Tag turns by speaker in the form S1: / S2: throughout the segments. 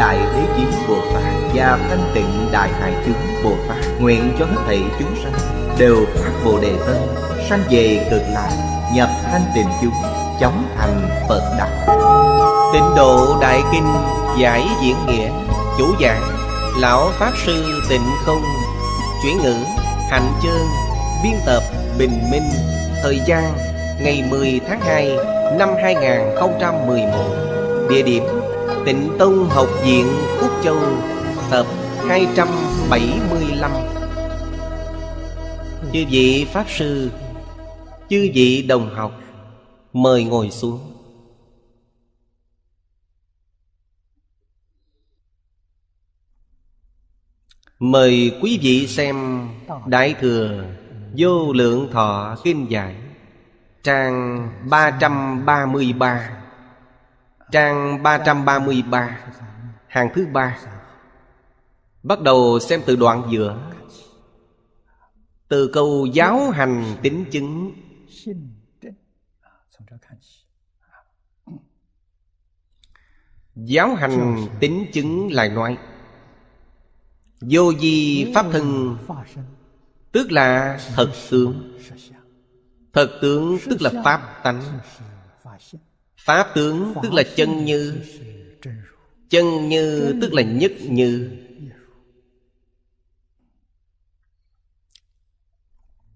S1: đại thế chí bồ tát và thanh tịnh đại hải chúng bồ tát nguyện cho hết thảy chúng sanh đều phát bồ đề tâm sanh về cực lạc nhập thanh tịnh chúng chóng thành phật đạo tịnh độ đại kinh giải diễn nghĩa chủ giảng lão pháp sư tịnh không chuyển ngữ hạnh chương biên tập bình minh thời gian ngày 10 tháng 2 năm 2011 địa điểm Tịnh Tông Học Viện Úc Châu Tập 275 Chư vị Pháp Sư Chư vị Đồng Học Mời ngồi xuống Mời quý vị xem Đại Thừa Vô Lượng Thọ Kinh Giải Trang 333 Trang 333 Hàng thứ ba Bắt đầu xem từ đoạn giữa Từ câu giáo hành tính chứng Giáo hành tính chứng lại nói Vô di pháp thân Tức là thật tướng Thật tướng tức là pháp tánh pháp tướng tức là chân như chân như tức là nhất như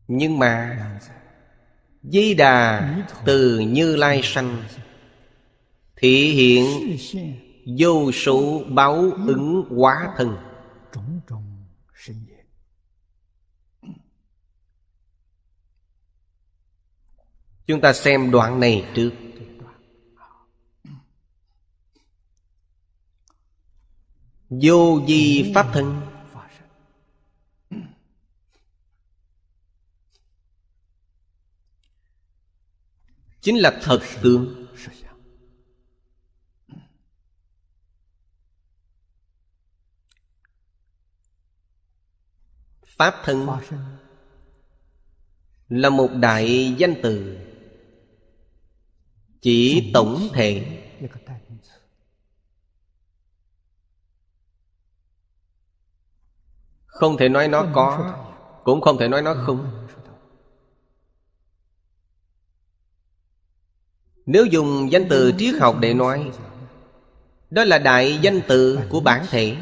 S1: nhưng mà di đà từ như lai sanh thị hiện vô số báo ứng quá thân chúng ta xem đoạn này trước Vô di pháp thân Chính là thật tướng Pháp thân Là một đại danh từ Chỉ tổng thể Không thể nói nó có Cũng không thể nói nó không Nếu dùng danh từ triết học để nói Đó là đại danh từ của bản thể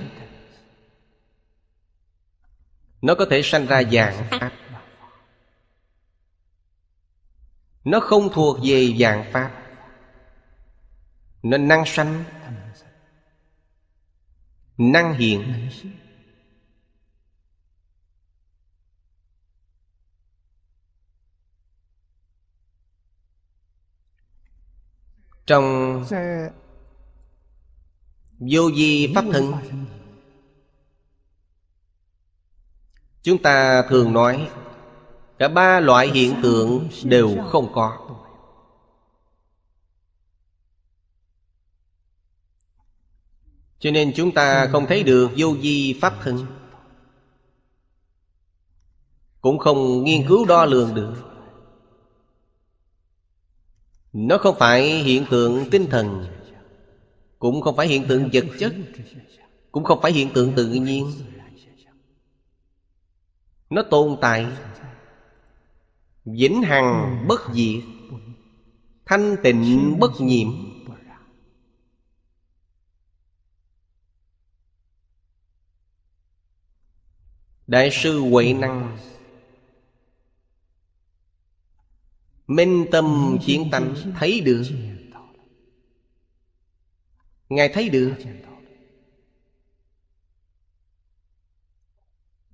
S1: Nó có thể sanh ra dạng pháp Nó không thuộc về dạng pháp Nó năng sanh Năng hiện trong vô di pháp thân chúng ta thường nói cả ba loại hiện tượng đều không có cho nên chúng ta không thấy được vô di pháp thân cũng không nghiên cứu đo lường được nó không phải hiện tượng tinh thần cũng không phải hiện tượng vật chất cũng không phải hiện tượng tự nhiên nó tồn tại vĩnh hằng bất diệt thanh tịnh bất nhiễm đại sư huệ năng Minh tâm chiến tánh thấy được Ngài thấy được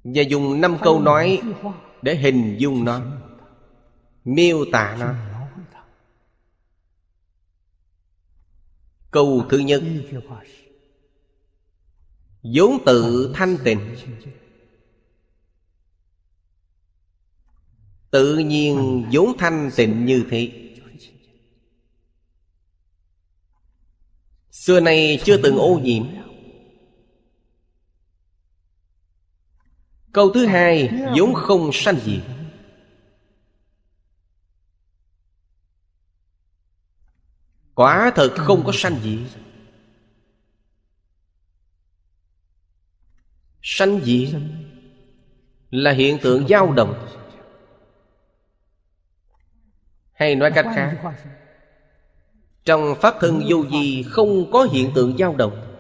S1: Và dùng năm câu nói Để hình dung nó Miêu tả nó Câu thứ nhất vốn tự thanh tịnh Tự nhiên vốn thanh tịnh như thế Xưa nay chưa từng ô nhiễm Câu thứ hai vốn không sanh diệt Quả thật không có sanh diệt Sanh diệt Là hiện tượng dao động hay nói cách khác trong pháp thân vô gì không có hiện tượng dao động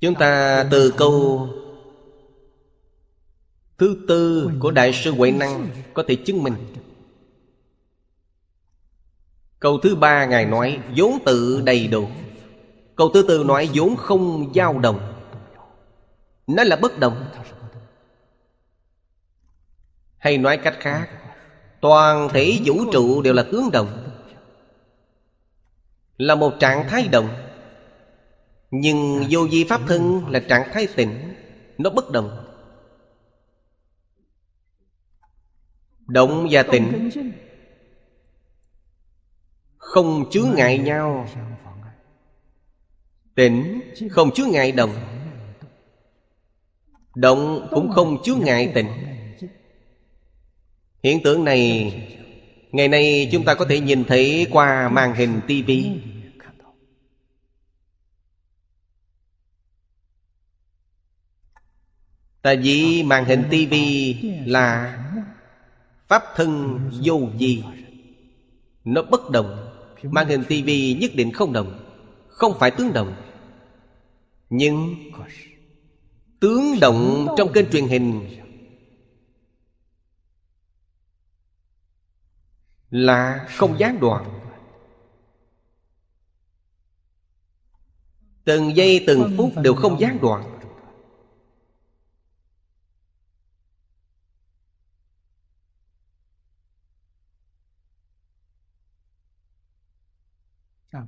S1: chúng ta từ câu thứ tư của đại sư huệ năng có thể chứng minh câu thứ ba ngài nói vốn tự đầy đủ câu thứ tư nói vốn không dao động nó là bất động hay nói cách khác toàn thể vũ trụ đều là tướng đồng là một trạng thái đồng nhưng vô vi pháp thân là trạng thái tỉnh nó bất đồng động và tỉnh không chứa ngại nhau tỉnh không chứa ngại đồng động cũng không chứa ngại tỉnh Hiện tượng này Ngày nay chúng ta có thể nhìn thấy qua màn hình TV. Tại vì màn hình TV là Pháp thân vô gì Nó bất đồng Màn hình TV nhất định không đồng Không phải tướng đồng Nhưng Tướng động trong kênh truyền hình là không gián đoạn từng giây từng phút đều không gián đoạn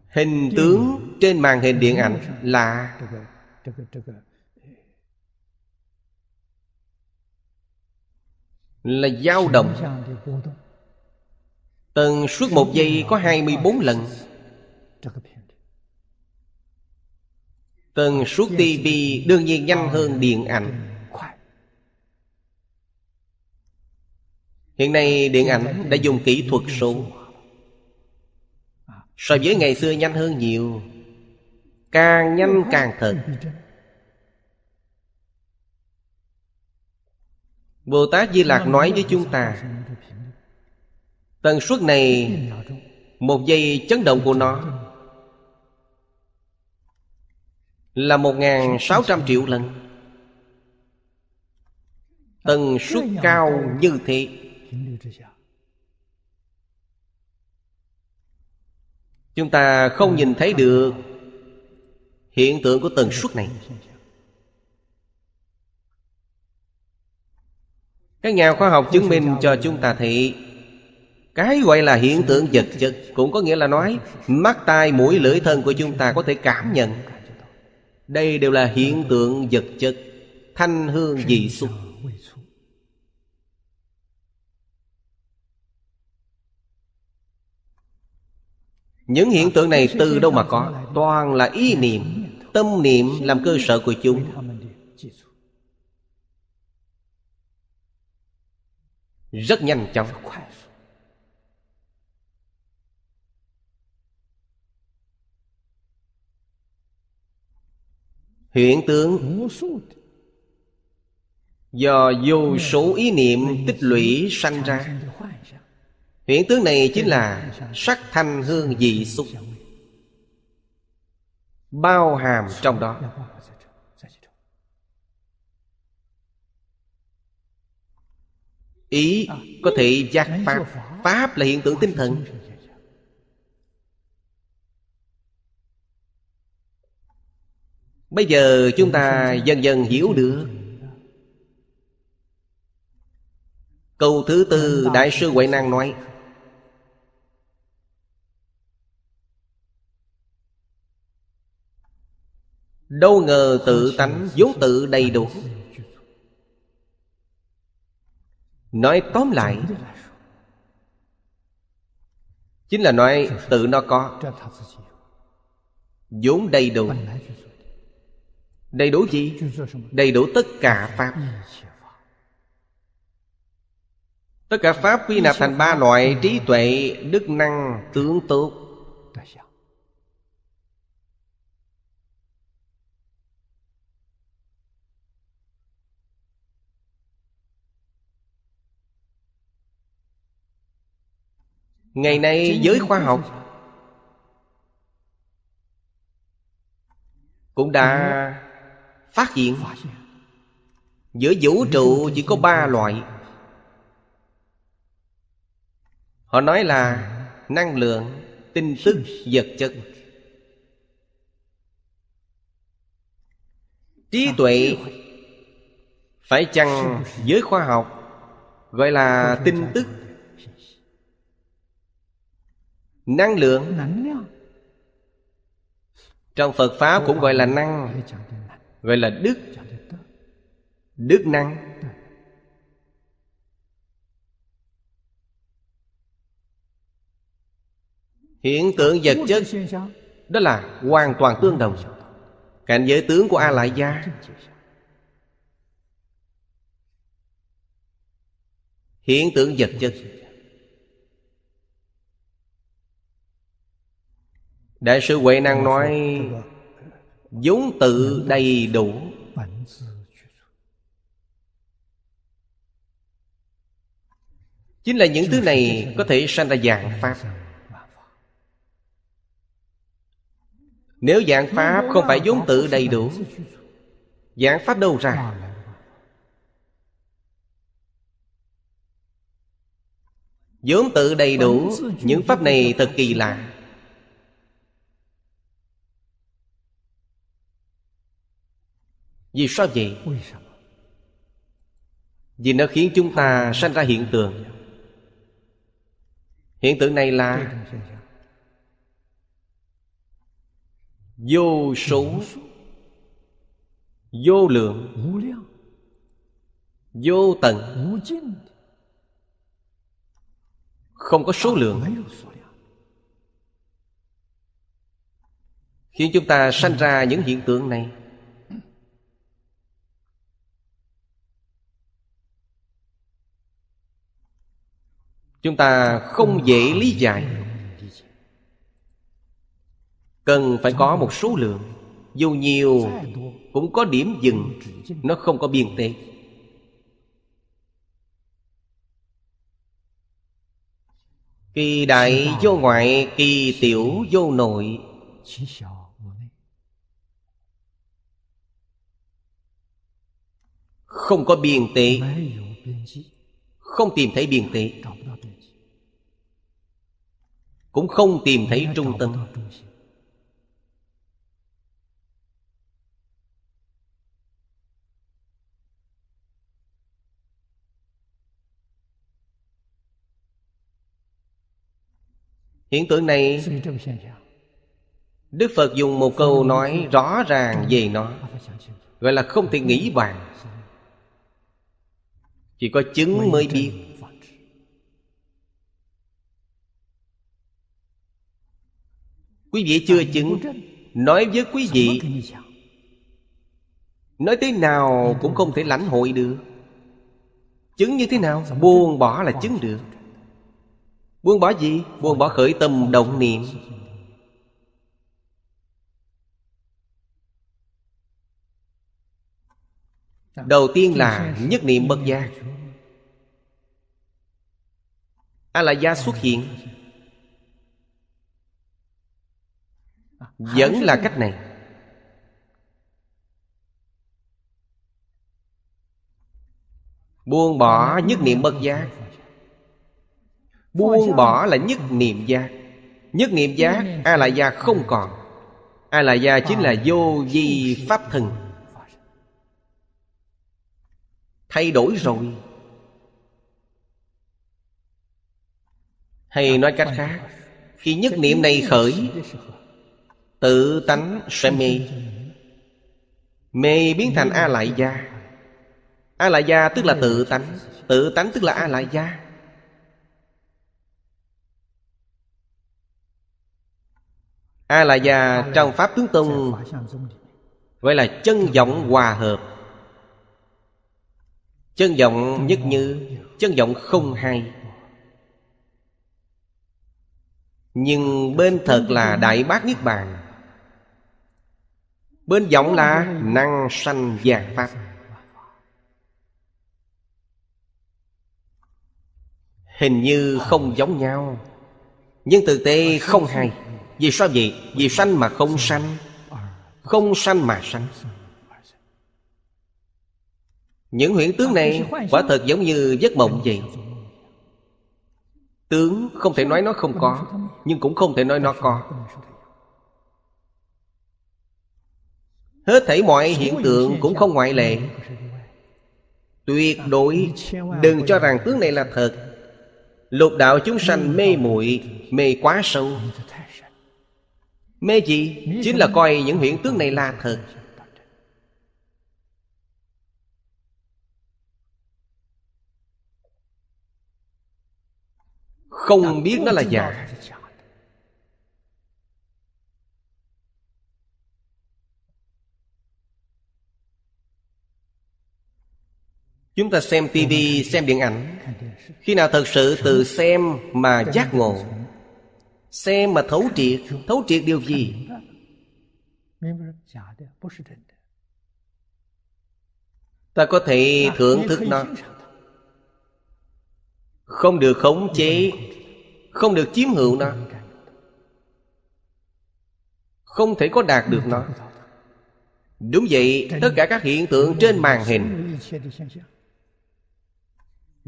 S1: hình tướng trên màn hình điện ảnh là là dao động Tần suốt một giây có 24 lần Tần suốt TV đương nhiên nhanh hơn điện ảnh Hiện nay điện ảnh đã dùng kỹ thuật số So với ngày xưa nhanh hơn nhiều Càng nhanh càng thật Bồ Tát Di Lạc nói với chúng ta tần suất này một giây chấn động của nó là 1.600 triệu lần Tần suất cao như thế Chúng ta không nhìn thấy được Hiện tượng của tần suất này Các nhà khoa học chứng minh cho chúng ta thấy cái gọi là hiện tượng vật chất cũng có nghĩa là nói mắt tai mũi lưỡi thân của chúng ta có thể cảm nhận đây đều là hiện tượng vật chất thanh hương dị xúc những hiện tượng này từ đâu mà có toàn là ý niệm tâm niệm làm cơ sở của chúng rất nhanh chóng hiện tướng Do vô số ý niệm tích lũy sanh ra Hiện tướng này chính là sắc thanh hương vị xúc Bao hàm trong đó Ý có thể giác Pháp Pháp là hiện tượng tinh thần bây giờ chúng ta dần dần hiểu được câu thứ tư đại sư huệ năng nói đâu ngờ tự tánh vốn tự đầy đủ nói tóm lại chính là nói tự nó có vốn đầy đủ Đầy đủ gì? Đầy đủ tất cả Pháp Tất cả Pháp quy nạp thành ba loại trí tuệ, đức năng, tướng tốt Ngày nay giới khoa học Cũng đã phát hiện giữa vũ trụ chỉ có ba loại họ nói là năng lượng tinh tức vật chất trí tuệ phải chăng giới khoa học gọi là tinh tức năng lượng trong phật pháp cũng gọi là năng gọi là đức đức năng hiện tượng vật chất đó là hoàn toàn tương đồng cảnh giới tướng của a lại gia hiện tượng vật chất đại sư huệ năng nói vốn tự đầy đủ chính là những thứ này có thể sanh ra dạng pháp nếu dạng pháp không phải vốn tự đầy đủ dạng pháp đâu ra vốn tự đầy đủ những pháp này thật kỳ lạ Vì sao vậy? Vì nó khiến chúng ta sanh ra hiện tượng Hiện tượng này là Vô số Vô lượng Vô tận Không có số lượng Khiến chúng ta sanh ra những hiện tượng này chúng ta không dễ lý giải cần phải có một số lượng dù nhiều cũng có điểm dừng nó không có biên tế kỳ đại vô ngoại kỳ tiểu vô nội không có biên tế không tìm thấy biên tế cũng không tìm thấy trung tâm hiện tượng này đức phật dùng một câu nói rõ ràng về nó gọi là không thể nghĩ bàn chỉ có chứng mới biết quý vị chưa chứng nói với quý vị nói thế nào cũng không thể lãnh hội được chứng như thế nào buông bỏ là chứng được buông bỏ gì buông bỏ khởi tâm động niệm đầu tiên là nhất niệm bất gia a la gia xuất hiện vẫn là cách này buông bỏ nhất niệm bất giác buông bỏ là nhất niệm giác nhất niệm giác a la gia không còn a la gia chính là vô vi pháp thần thay đổi rồi hay nói cách khác khi nhất niệm này khởi tự tánh sẽ mê mê biến thành a lại gia a lại gia tức là tự tánh tự tánh tức là a lại gia a la gia trong pháp tướng tông gọi là chân giọng hòa hợp chân giọng nhất như chân giọng không hay nhưng bên thật là đại bác niết bàn Bên giọng là năng sanh giảng pháp Hình như không giống nhau Nhưng thực tế không hay Vì sao vậy? Vì sanh mà không sanh Không sanh mà sanh Những huyễn tướng này Quả thật giống như giấc mộng vậy Tướng không thể nói nó không có Nhưng cũng không thể nói nó có Hết thảy mọi hiện tượng cũng không ngoại lệ Tuyệt đối Đừng cho rằng tướng này là thật Lục đạo chúng sanh mê muội Mê quá sâu Mê gì? Chính là coi những hiện tướng này là thật Không biết nó là giả chúng ta xem tivi xem điện ảnh khi nào thật sự từ xem mà giác ngộ xem mà thấu triệt thấu triệt điều gì ta có thể thưởng thức nó không được khống chế không được chiếm hữu nó không thể có đạt được nó đúng vậy tất cả các hiện tượng trên màn hình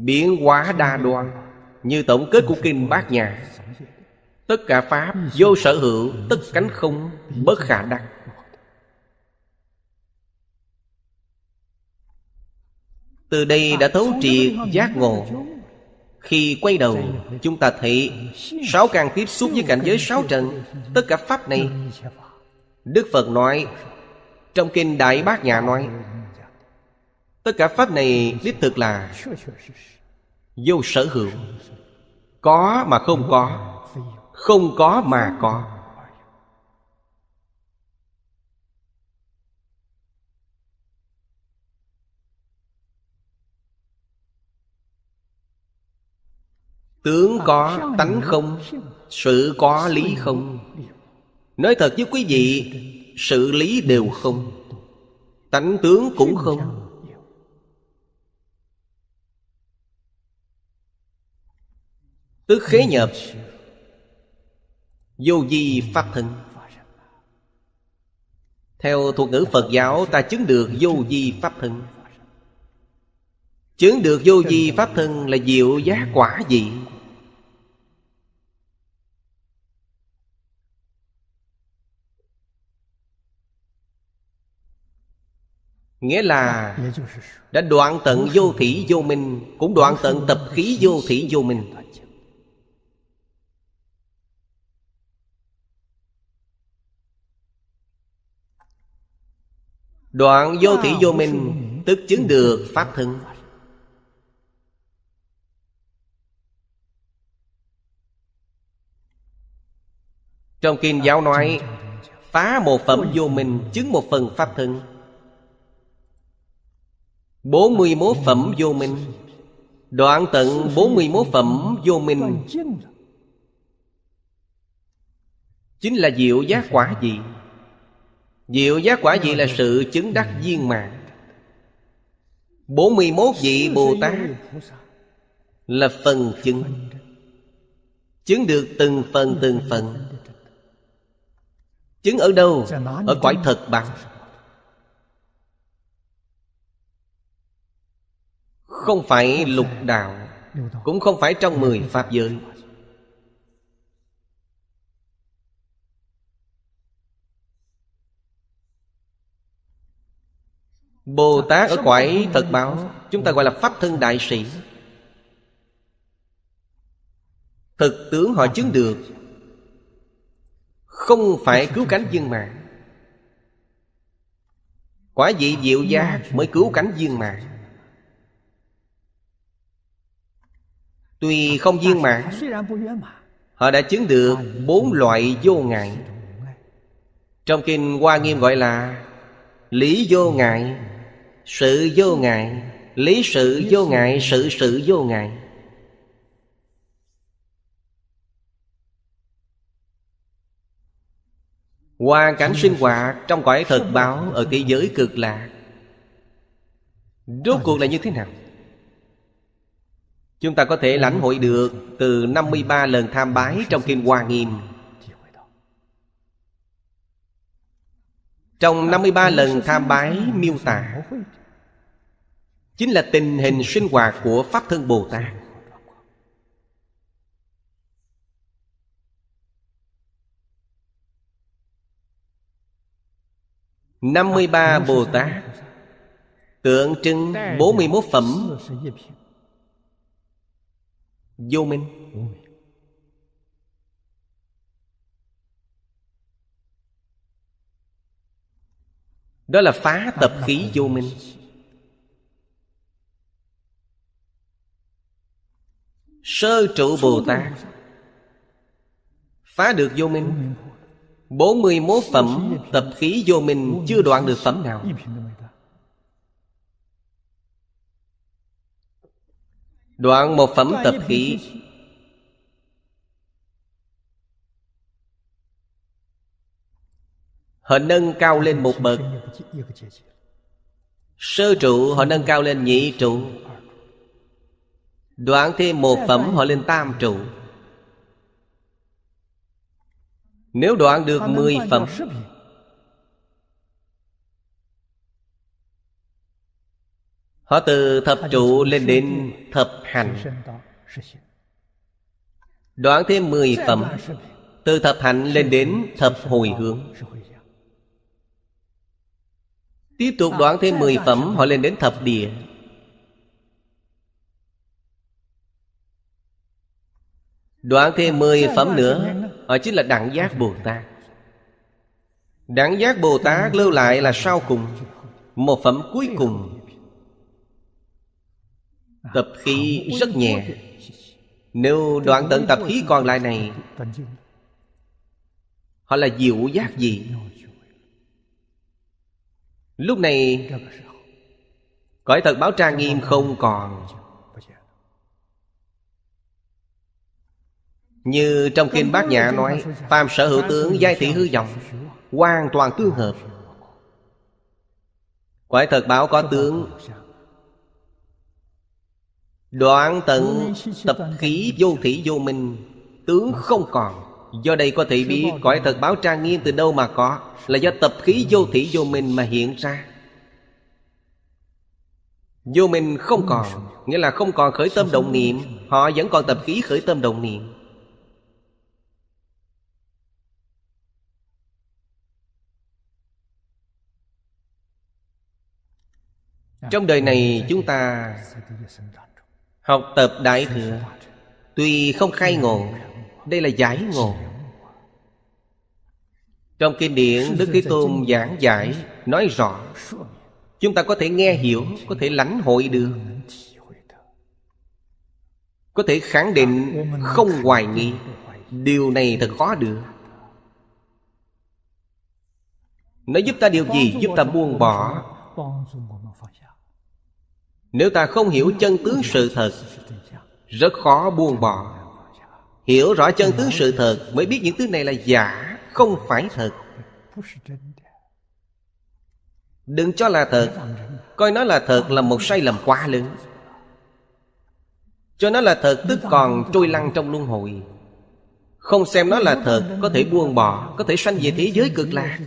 S1: biến hóa đa đoan như tổng kết của kinh bát nhà tất cả pháp vô sở hữu tất cánh không bất khả đắc từ đây đã thấu triệt giác ngộ khi quay đầu chúng ta thấy sáu càng tiếp xúc với cảnh giới sáu trận tất cả pháp này đức phật nói trong kinh đại bát nhà nói tất cả pháp này đích thực là vô sở hữu có mà không có không có mà có tướng có tánh không sự có lý không nói thật với quý vị sự lý đều không tánh tướng cũng không Tức khế nhập Vô di pháp thân Theo thuật ngữ Phật giáo Ta chứng được vô di pháp thân Chứng được vô di pháp thân là diệu giá quả gì? Nghĩa là Đã đoạn tận vô thủy vô minh Cũng đoạn tận tập khí vô thủy vô minh Đoạn vô thủy vô minh Tức chứng được Pháp thân Trong kinh giáo nói Phá một phẩm vô minh Chứng một phần Pháp thân 41 phẩm vô minh Đoạn tận 41 phẩm vô minh Chính là diệu giác quả gì? Diệu giác quả gì là sự chứng đắc viên mạng 41 vị Bồ Tát Là phần chứng Chứng được từng phần từng phần Chứng ở đâu? Ở quả thật bằng Không phải lục đạo Cũng không phải trong mười Pháp giới Bồ Tát ở quải thật báo Chúng ta gọi là Pháp Thân Đại Sĩ Thực tướng họ chứng được Không phải cứu cánh viên mạng Quả vị diệu gia mới cứu cánh viên mạng Tuy không viên mạng Họ đã chứng được bốn loại vô ngại Trong kinh Hoa Nghiêm gọi là Lý vô ngại sự vô ngại lý sự vô ngại sự sự vô ngại Hoàn cảnh sinh hoạt trong quả thật báo Ở thế giới cực lạc Rốt cuộc là như thế nào? Chúng ta có thể lãnh hội được Từ 53 lần tham bái trong Kinh Hoa Nghiêm Trong 53 lần tham bái miêu tả Chính là tình hình sinh hoạt của Pháp Thân Bồ Tát năm mươi ba Bồ Tát Tượng trưng bốn mươi 41 phẩm Vô minh đó là phá tập khí vô minh sơ trụ bồ tát phá được vô minh 41 phẩm tập khí vô minh chưa đoạn được phẩm nào Đoạn một phẩm tập khí họ nâng cao lên một bậc sơ trụ họ nâng cao lên nhị trụ đoạn thêm một phẩm họ lên tam trụ nếu đoạn được mười phẩm Họ từ thập trụ lên đến thập hành Đoạn thêm mười phẩm Từ thập hạnh lên đến thập hồi hướng Tiếp tục ờ, đoạn thêm 10 phẩm Họ lên đến thập địa Đoạn ờ, thêm 10 phẩm nữa Họ chính là Đẳng Giác Bồ Tát Đẳng Giác Bồ Tát lưu lại là sau cùng Một phẩm cuối cùng Tập à, khí rất nhẹ Nếu đoạn tận tập khí còn lại này Họ là diệu giác gì Lúc này Cõi thật báo trang nghiêm không còn Như trong kinh bát nhã nói Phàm sở hữu tướng giai thị hư vọng Hoàn toàn tương hợp Quả thật báo có tướng Đoạn tận tập khí vô thị vô minh Tướng không còn Do đây có thể biết cõi thật báo trang nghiêm từ đâu mà có Là do tập khí vô thủy vô minh mà hiện ra Vô minh không còn Nghĩa là không còn khởi tâm động niệm Họ vẫn còn tập khí khởi tâm động niệm Trong đời này chúng ta Học tập Đại Thừa Tuy không khai ngộ đây là giải ngộ trong kinh điển đức thế tôn giảng giải nói rõ chúng ta có thể nghe hiểu có thể lãnh hội được có thể khẳng định không hoài nghi điều này thật khó được nó giúp ta điều gì giúp ta buông bỏ nếu ta không hiểu chân tướng sự thật rất khó buông bỏ Hiểu rõ chân tướng sự thật Mới biết những thứ này là giả Không phải thật Đừng cho là thật Coi nó là thật là một sai lầm quá lớn Cho nó là thật tức còn trôi lăn trong luân hồi Không xem nó là thật Có thể buông bỏ Có thể sanh về thế giới cực lạc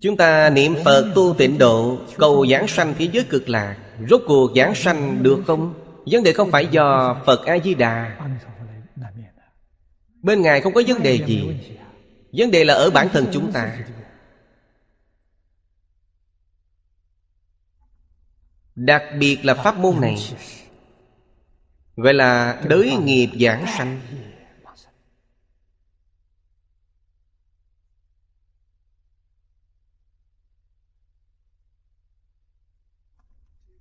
S1: Chúng ta niệm Phật tu tịnh độ Cầu giảng sanh thế giới cực lạc Rốt cuộc giảng sanh được không? Vấn đề không phải do Phật A-di-đà Bên Ngài không có vấn đề gì Vấn đề là ở bản thân chúng ta Đặc biệt là pháp môn này Gọi là đới nghiệp giảng sanh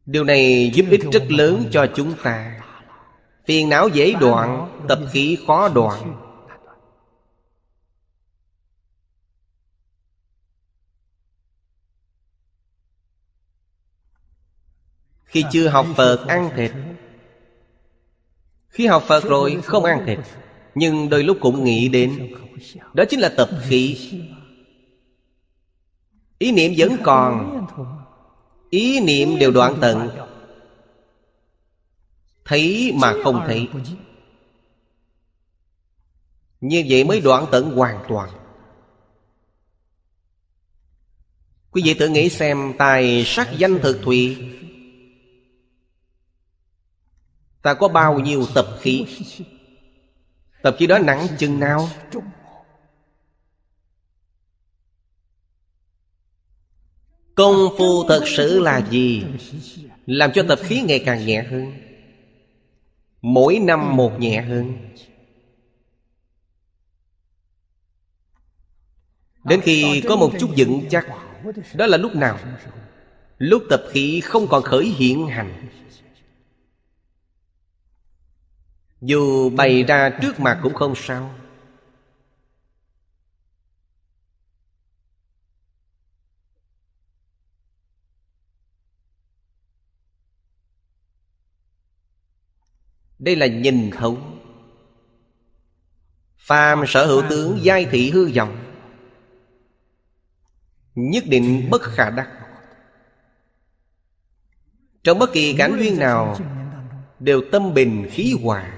S1: điều này giúp ích rất lớn cho dạ chúng ta phiền não dễ đoạn tập khí khó đoạn khi chưa học phật ăn thịt khi học phật rồi không ăn thịt nhưng đôi lúc cũng nghĩ đến đó chính là tập khí ý niệm vẫn còn ý niệm đều đoạn tận thấy mà không thấy như vậy mới đoạn tận hoàn toàn quý vị tự nghĩ xem tài sắc danh thực thụy, ta có bao nhiêu tập khí tập khí đó nặng chừng nào Công phu thật sự là gì Làm cho tập khí ngày càng nhẹ hơn Mỗi năm một nhẹ hơn Đến khi có một chút vững chắc Đó là lúc nào Lúc tập khí không còn khởi hiện hành Dù bày ra trước mặt cũng không sao đây là nhìn thấu phàm sở hữu tướng giai thị hư vọng nhất định bất khả đắc trong bất kỳ cảnh duyên nào đều tâm bình khí hòa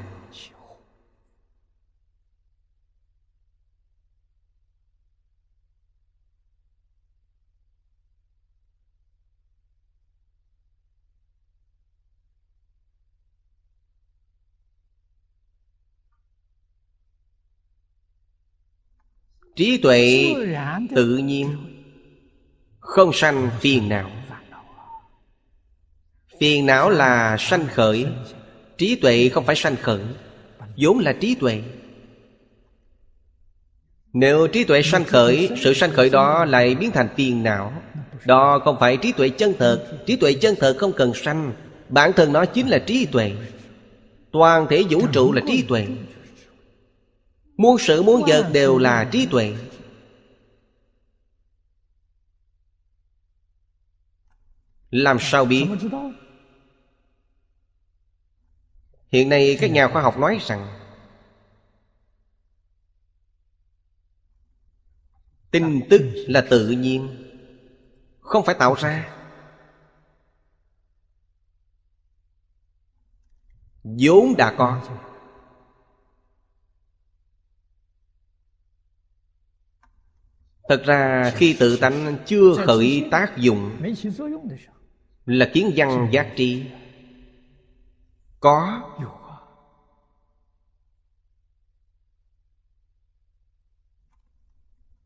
S1: trí tuệ tự nhiên không sanh phiền não phiền não là sanh khởi trí tuệ không phải sanh khởi vốn là trí tuệ nếu trí tuệ sanh khởi sự sanh khởi đó lại biến thành phiền não đó không phải trí tuệ chân thật trí tuệ chân thật không cần sanh bản thân nó chính là trí tuệ toàn thể vũ trụ là trí tuệ Muôn sự muôn vật đều là trí tuệ Làm sao biết Hiện nay các nhà khoa học nói rằng Tin tức là tự nhiên Không phải tạo ra vốn đã có Thật ra khi tự tánh chưa khởi tác dụng Là kiến văn giác tri Có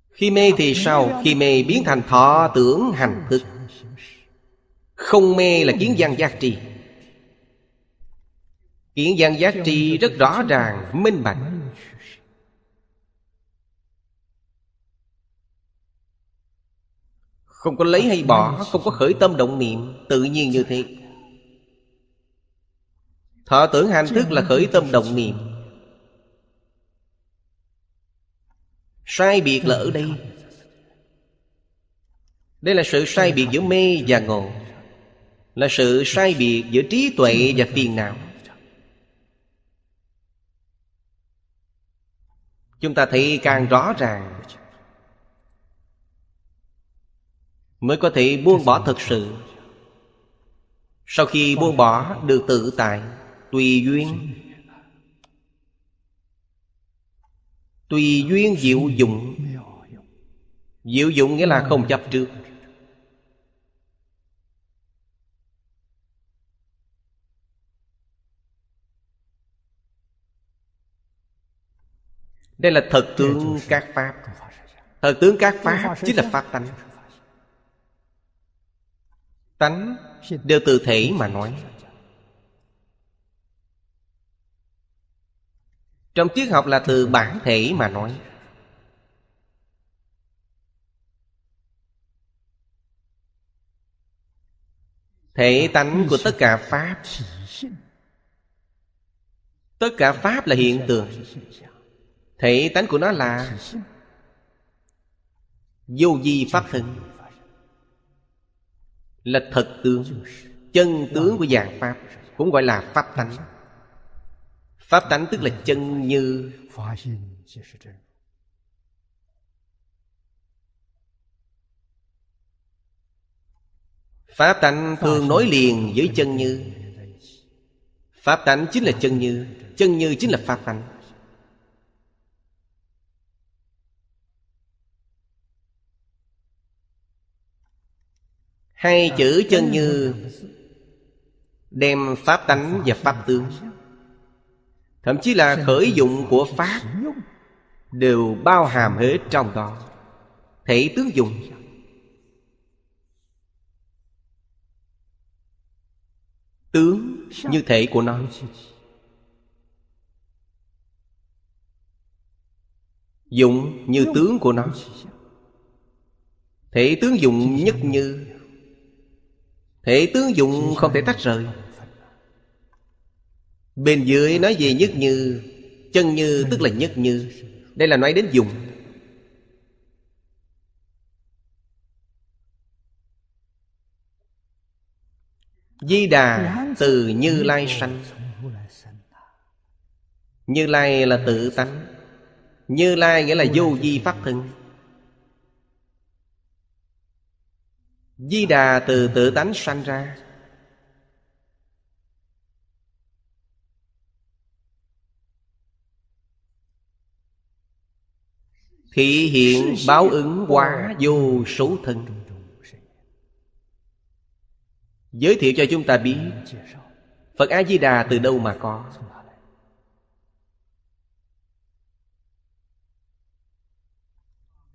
S1: Khi mê thì sao? Khi mê biến thành thọ tưởng hành thức Không mê là kiến văn giác tri Kiến văn giác tri rất rõ ràng, minh bạch Không có lấy hay bỏ Không có khởi tâm động niệm Tự nhiên như thế Thọ tưởng hành thức là khởi tâm động niệm Sai biệt là ở đây Đây là sự sai biệt giữa mê và ngộ Là sự sai biệt giữa trí tuệ và phiền não Chúng ta thấy càng rõ ràng mới có thể buông bỏ thật sự sau khi buông bỏ được tự tại tùy duyên tùy duyên diệu dụng diệu dụng nghĩa là không chấp trước đây là thật tướng các pháp thật tướng các pháp chính là pháp tánh tánh đều từ thể mà nói trong triết học là từ bản thể mà nói thể tánh của tất cả pháp tất cả pháp là hiện tượng thể tánh của nó là vô di pháp thân là thật tướng chân tướng của dạng pháp cũng gọi là pháp tánh pháp tánh tức là chân như pháp tánh thường nối liền với chân như pháp tánh chính là chân như chân như chính là pháp tánh hai chữ chân như đem pháp tánh và pháp tướng thậm chí là khởi dụng của pháp đều bao hàm hết trong đó thể tướng dụng tướng như thể của nó dụng như tướng của nó thể tướng dụng nhất như Thể tướng dụng không thể tách rời Bên dưới nói về nhất như Chân như tức là nhất như Đây là nói đến dùng Di Đà từ Như Lai sanh Như Lai là tự tánh Như Lai nghĩa là vô di pháp thân Di đà từ tự tánh sanh ra Thị hiện báo ứng quá vô số thân Giới thiệu cho chúng ta biết Phật A-di-đà từ đâu mà có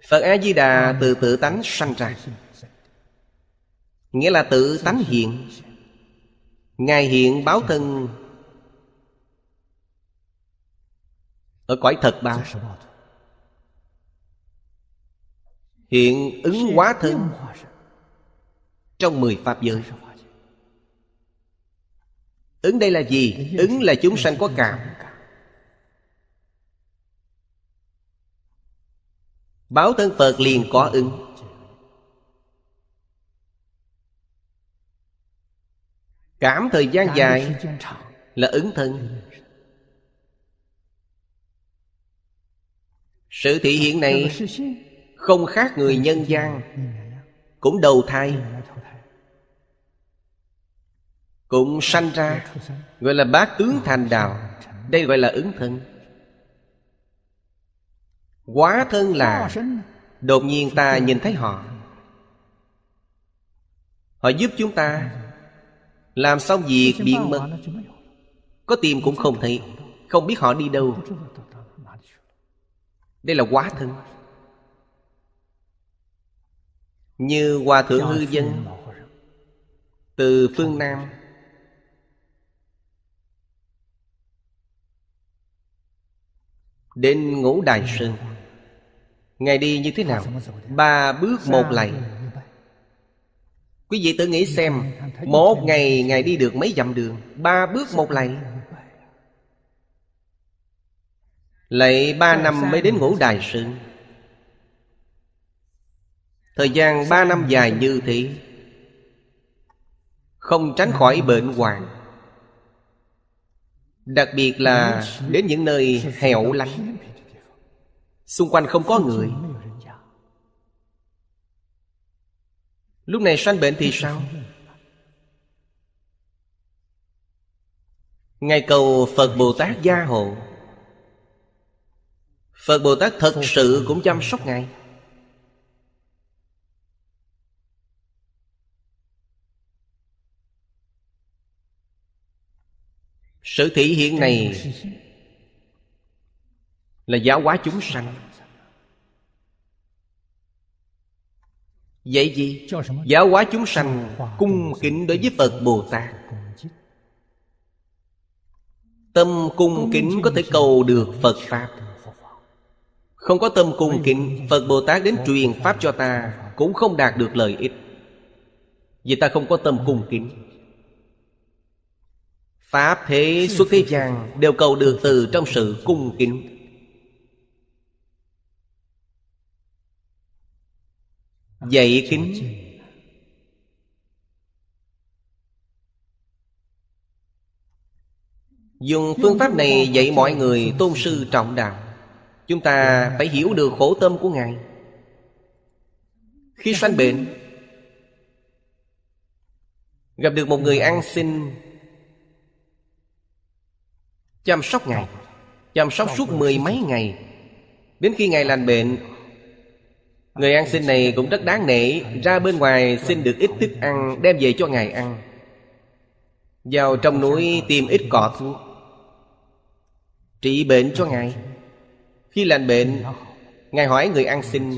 S1: Phật A-di-đà từ tự tánh sanh ra nghĩa là tự tánh hiện ngài hiện báo thân ở cõi thật ba hiện ứng hóa thân trong mười pháp giới ứng đây là gì ứng là chúng sanh có cảm báo thân phật liền có ứng cảm thời gian dài là ứng thân sự thị hiện này không khác người nhân gian cũng đầu thai cũng sanh ra gọi là bát tướng thành đạo đây gọi là ứng thân quá thân là đột nhiên ta nhìn thấy họ họ giúp chúng ta làm xong việc biến mất Có tìm cũng không thấy Không biết họ đi đâu Đây là quá thân Như Hòa Thượng Hư Dân Từ phương Nam Đến Ngũ đại Sơn Ngày đi như thế nào? Ba bước một lạy Quý vị tự nghĩ xem Một ngày Ngài đi được mấy dặm đường Ba bước một lạy Lạy ba năm mới đến ngũ đài sự Thời gian ba năm dài như thế Không tránh khỏi bệnh hoạn Đặc biệt là đến những nơi hẻo lánh Xung quanh không có người Lúc này sanh bệnh thì sao Ngài cầu Phật Bồ Tát gia hộ Phật Bồ Tát thật sự cũng chăm sóc Ngài Sự thể hiện này Là giáo hóa chúng sanh Vậy gì? Giáo hóa chúng sanh cung kính đối với Phật Bồ Tát Tâm cung kính có thể cầu được Phật Pháp Không có tâm cung kính Phật Bồ Tát đến truyền Pháp cho ta Cũng không đạt được lợi ích Vì ta không có tâm cung kính Pháp thế suốt thế gian Đều cầu được từ trong sự cung kính dạy kính dùng phương pháp này dạy mọi người tôn sư trọng đạo chúng ta dạ. phải hiểu được khổ tâm của ngài khi dạ, sanh bệnh gặp được một người ăn dạ. xin chăm sóc ngài chăm sóc suốt mười mấy ngày đến khi ngài lành bệnh Người ăn xin này cũng rất đáng nể Ra bên ngoài xin được ít thức ăn Đem về cho ngài ăn Vào trong núi tìm ít cỏ thuốc Trị bệnh cho ngài Khi lành bệnh Ngài hỏi người ăn xin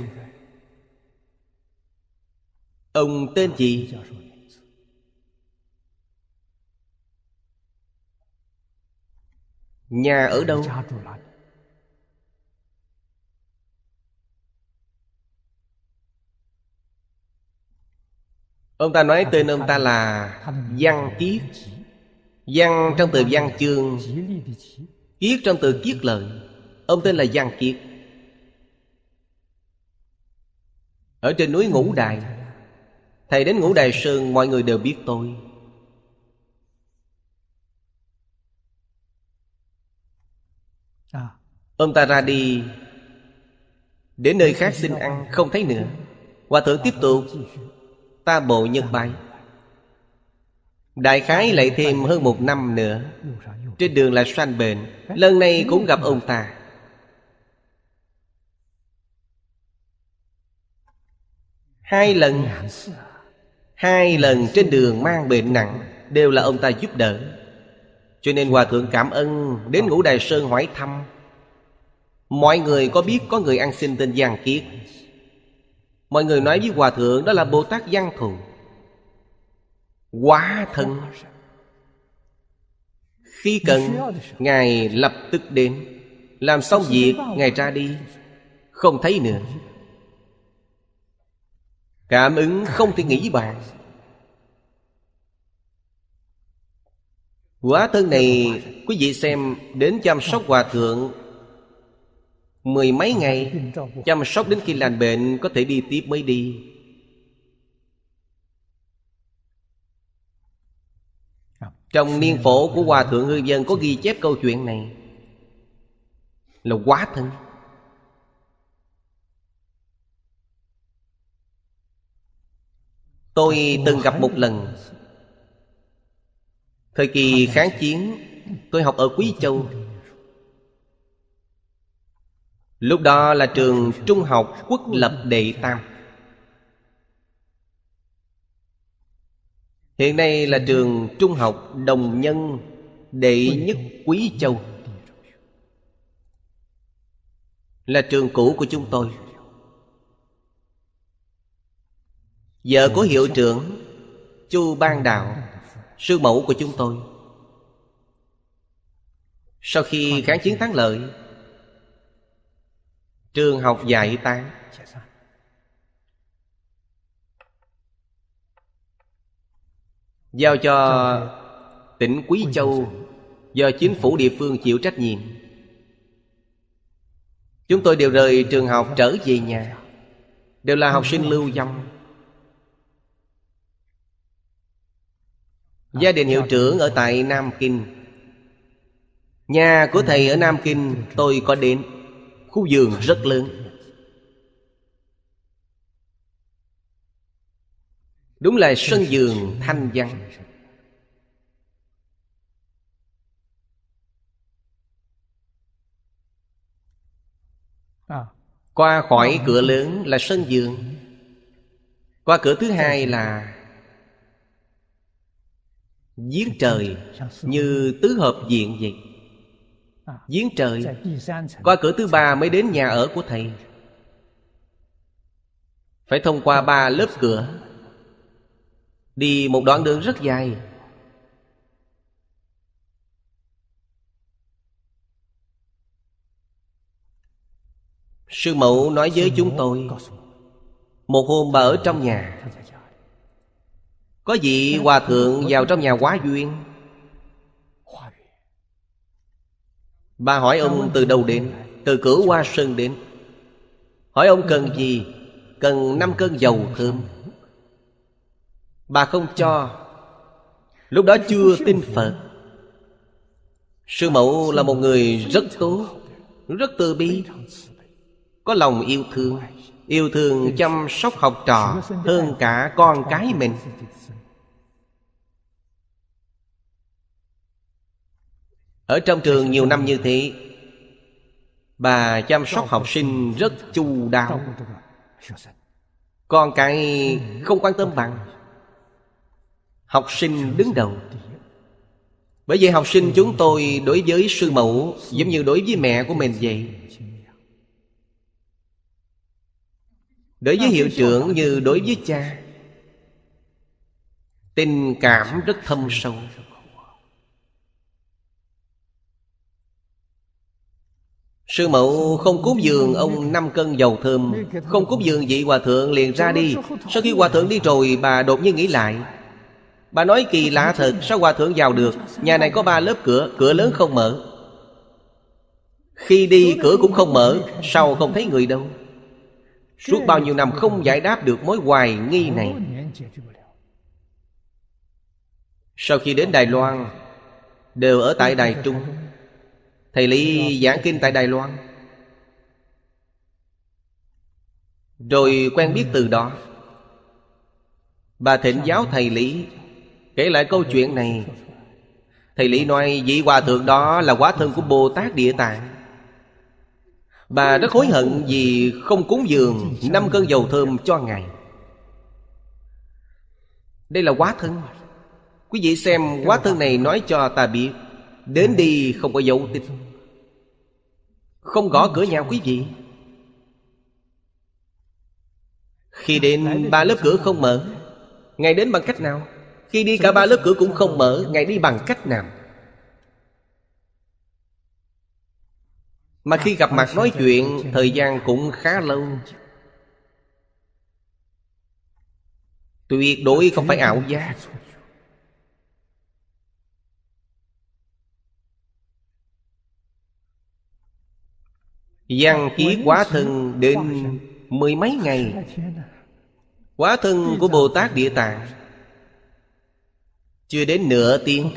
S1: Ông tên gì? Nhà ở đâu? ông ta nói tên ông ta là văn kiết văn trong từ văn chương kiết trong từ kiết lợi ông tên là văn kiết ở trên núi ngũ đài thầy đến ngũ đài sơn mọi người đều biết tôi à. ông ta ra đi đến nơi khác xin ăn không thấy nữa hòa thượng tiếp tục ta bộ nhân bái đại khái lại thêm hơn một năm nữa trên đường là sanh bệnh lần này cũng gặp ông ta hai lần hai lần trên đường mang bệnh nặng đều là ông ta giúp đỡ cho nên hòa thượng cảm ơn đến ngũ đài sơn hỏi thăm mọi người có biết có người ăn xin tên giang Kiệt? mọi người nói với hòa thượng đó là bồ tát văn thù quá thân khi cần ngài lập tức đến làm xong việc ngài ra đi không thấy nữa cảm ứng không thể nghĩ bạn quá thân này quý vị xem đến chăm sóc hòa thượng mười mấy ngày chăm sóc đến khi lành bệnh có thể đi tiếp mới đi trong niên phổ của hòa thượng hư dân có ghi chép câu chuyện này là quá thân tôi từng gặp một lần thời kỳ kháng chiến tôi học ở quý châu Lúc đó là trường trung học quốc lập đệ tam Hiện nay là trường trung học đồng nhân đệ nhất quý châu Là trường cũ của chúng tôi Vợ của hiệu trưởng Chu Ban Đạo Sư mẫu của chúng tôi Sau khi kháng chiến thắng lợi trường học dạy tán giao cho tỉnh quý châu do chính phủ địa phương chịu trách nhiệm chúng tôi đều rời trường học trở về nhà đều là học sinh lưu vong gia đình hiệu trưởng ở tại nam kinh nhà của thầy ở nam kinh tôi có đến khu vườn rất lớn đúng là sân vườn thanh văn qua khỏi cửa lớn là sân vườn qua cửa thứ hai là giếng trời như tứ hợp diện vậy À, giếng trời qua cửa thứ ba mới đến nhà ở của thầy phải thông qua ba lớp cửa đi một đoạn đường rất dài sư mẫu nói với chúng tôi một hôm bà ở trong nhà có vị hòa thượng vào trong nhà quá duyên Bà hỏi ông từ đâu đến Từ cửa Hoa Sơn đến Hỏi ông cần gì Cần năm cân dầu thơm Bà không cho Lúc đó chưa tin Phật Sư mẫu là một người rất tốt Rất từ bi Có lòng yêu thương Yêu thương chăm sóc học trò Hơn cả con cái mình Ở trong trường nhiều năm như thế Bà chăm sóc học sinh rất chu đáo Con cái không quan tâm bằng Học sinh đứng đầu Bởi vậy học sinh chúng tôi đối với sư mẫu Giống như đối với mẹ của mình vậy Đối với hiệu trưởng như đối với cha Tình cảm rất thâm sâu Sư mẫu không cúng dường ông năm cân dầu thơm Không cúng dường vị hòa thượng liền ra đi Sau khi hòa thượng đi rồi bà đột nhiên nghĩ lại Bà nói kỳ lạ thật Sao hòa thượng vào được Nhà này có ba lớp cửa Cửa lớn không mở Khi đi cửa cũng không mở Sau không thấy người đâu Suốt bao nhiêu năm không giải đáp được mối hoài nghi này Sau khi đến Đài Loan Đều ở tại Đài Trung Thầy Lý giảng kinh tại Đài Loan Rồi quen biết từ đó Bà thỉnh giáo thầy Lý Kể lại câu chuyện này Thầy Lý nói vị hòa thượng đó là quá thân của Bồ Tát Địa Tạng Bà rất hối hận vì không cúng dường năm cơn dầu thơm cho Ngài Đây là quá thân Quý vị xem quá thân này nói cho ta biết Đến đi không có dấu tích Không gõ cửa nhà quý vị Khi đến ba lớp cửa không mở Ngài đến bằng cách nào Khi đi cả ba lớp cửa cũng không mở Ngài đi bằng cách nào Mà khi gặp mặt nói chuyện Thời gian cũng khá lâu Tuyệt đối không phải ảo giác giang ký à. quá thân đến mười mấy ngày Quá thân của Bồ Tát Địa Tạng Chưa đến nửa tiếng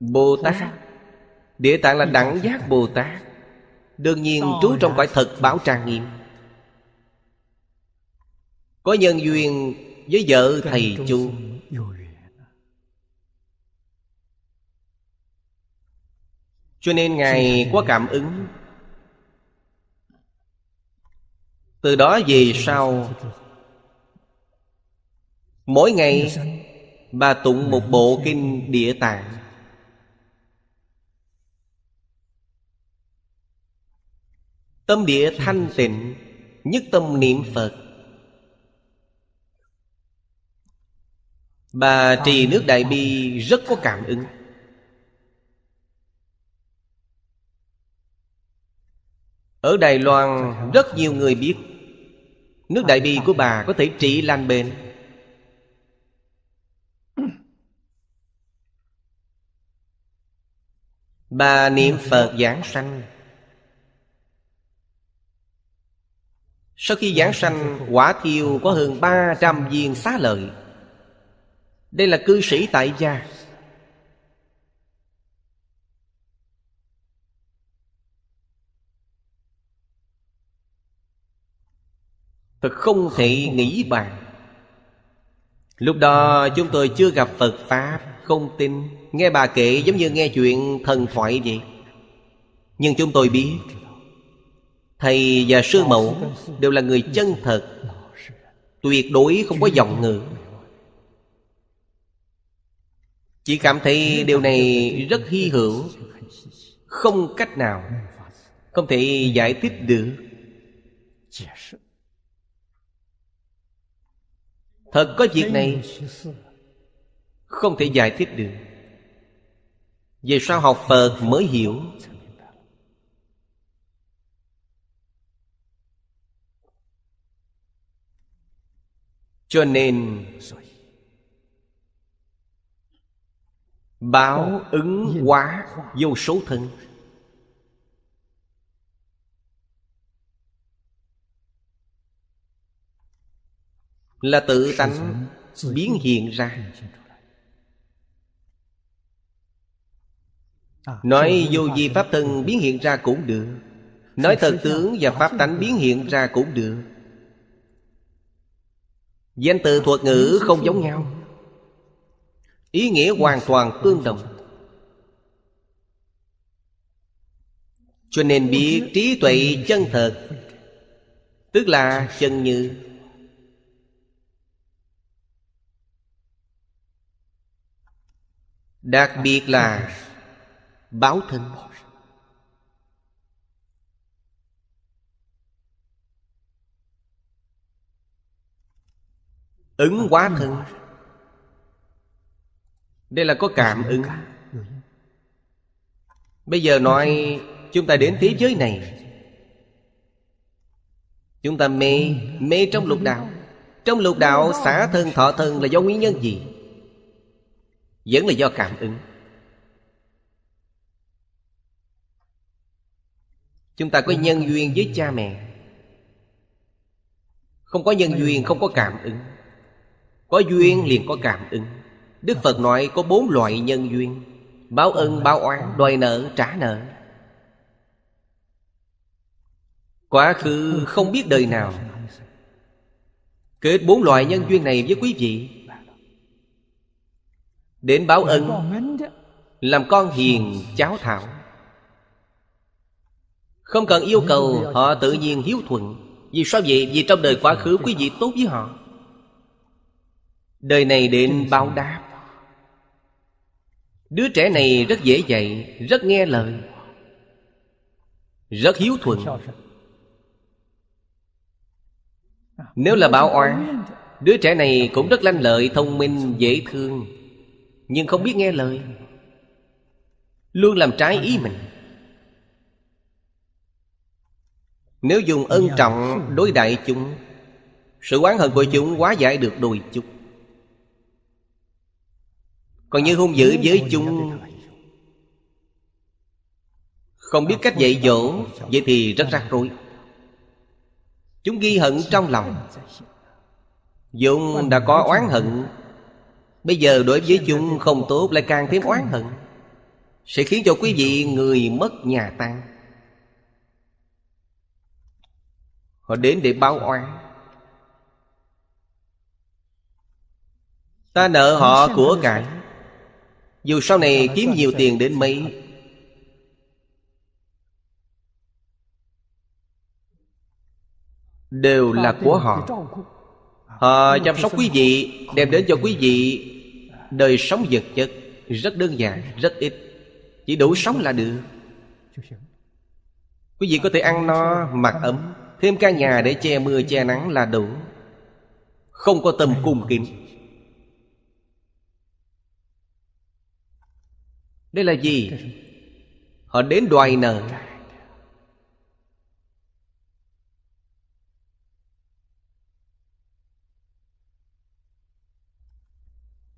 S1: Bồ Tát Địa tạng là đẳng giác Bồ Tát Đương nhiên trú trong quả thật bảo trang nghiêm Có nhân duyên với vợ thầy chu cho nên ngài có cảm ứng từ đó về sau mỗi ngày bà tụng một bộ kinh địa tạng tâm địa thanh tịnh nhất tâm niệm phật Bà trì nước Đại Bi rất có cảm ứng Ở Đài Loan rất nhiều người biết Nước Đại Bi của bà có thể trị lan bệnh Bà niệm Phật giảng sanh Sau khi giảng sanh quả thiêu có hơn 300 viên xá lợi đây là cư sĩ tại gia Phật không thể nghĩ bàn lúc đó chúng tôi chưa gặp phật pháp không tin nghe bà kể giống như nghe chuyện thần thoại vậy nhưng chúng tôi biết thầy và sư mẫu đều là người chân thật tuyệt đối không có giọng ngữ chỉ cảm thấy điều này rất hy hữu Không cách nào Không thể giải thích được Thật có việc này Không thể giải thích được Về sau học Phật mới hiểu Cho nên báo ờ, ứng hóa vô số thân là tự tánh biến hiện ra
S2: à, nói vô di pháp
S1: thân biến hiện ra cũng được nói thật tướng và pháp tánh biến hiện ra cũng được danh từ thuật ngữ không giống nhau ý nghĩa hoàn toàn tương đồng cho nên biết trí tuệ chân thật tức là chân như đặc biệt là báo thân ứng quá thân đây là có cảm ứng bây giờ nói chúng ta đến thế giới này chúng ta mê mê trong lục đạo trong lục đạo xả thân thọ thân là do nguyên nhân gì vẫn là do cảm ứng chúng ta có nhân duyên với cha mẹ không có nhân duyên không có cảm ứng có duyên liền có cảm ứng Đức Phật nói có bốn loại nhân duyên Báo ân báo oán đòi nợ trả nợ Quá khứ không biết đời nào Kết bốn loại nhân duyên này với quý vị Đến báo ân Làm con hiền cháu thảo Không cần yêu cầu họ tự nhiên hiếu thuận Vì sao vậy? Vì trong đời quá khứ quý vị tốt với họ Đời này đến báo đáp Đứa trẻ này rất dễ dạy Rất nghe lời Rất hiếu thuận Nếu là báo oán Đứa trẻ này cũng rất lanh lợi Thông minh, dễ thương Nhưng không biết nghe lời Luôn làm trái ý mình Nếu dùng ân trọng đối đại chúng Sự oán hận của chúng quá giải được đôi chút còn như hung dữ với chung không biết cách dạy dỗ vậy thì rất rắc rối chúng ghi hận trong lòng dũng đã có oán hận bây giờ đối với chúng không tốt lại càng thêm oán hận sẽ khiến cho quý vị người mất nhà tan họ đến để báo oán ta nợ họ của cải dù sau này kiếm nhiều tiền đến mấy Đều là của họ Họ chăm sóc quý vị Đem đến cho quý vị Đời sống vật chất Rất đơn giản, rất ít Chỉ đủ sống là được Quý vị có thể ăn no, mặc ấm Thêm căn nhà để che mưa che nắng là đủ Không có tâm cung kính Đây là gì? Họ đến đòi nợ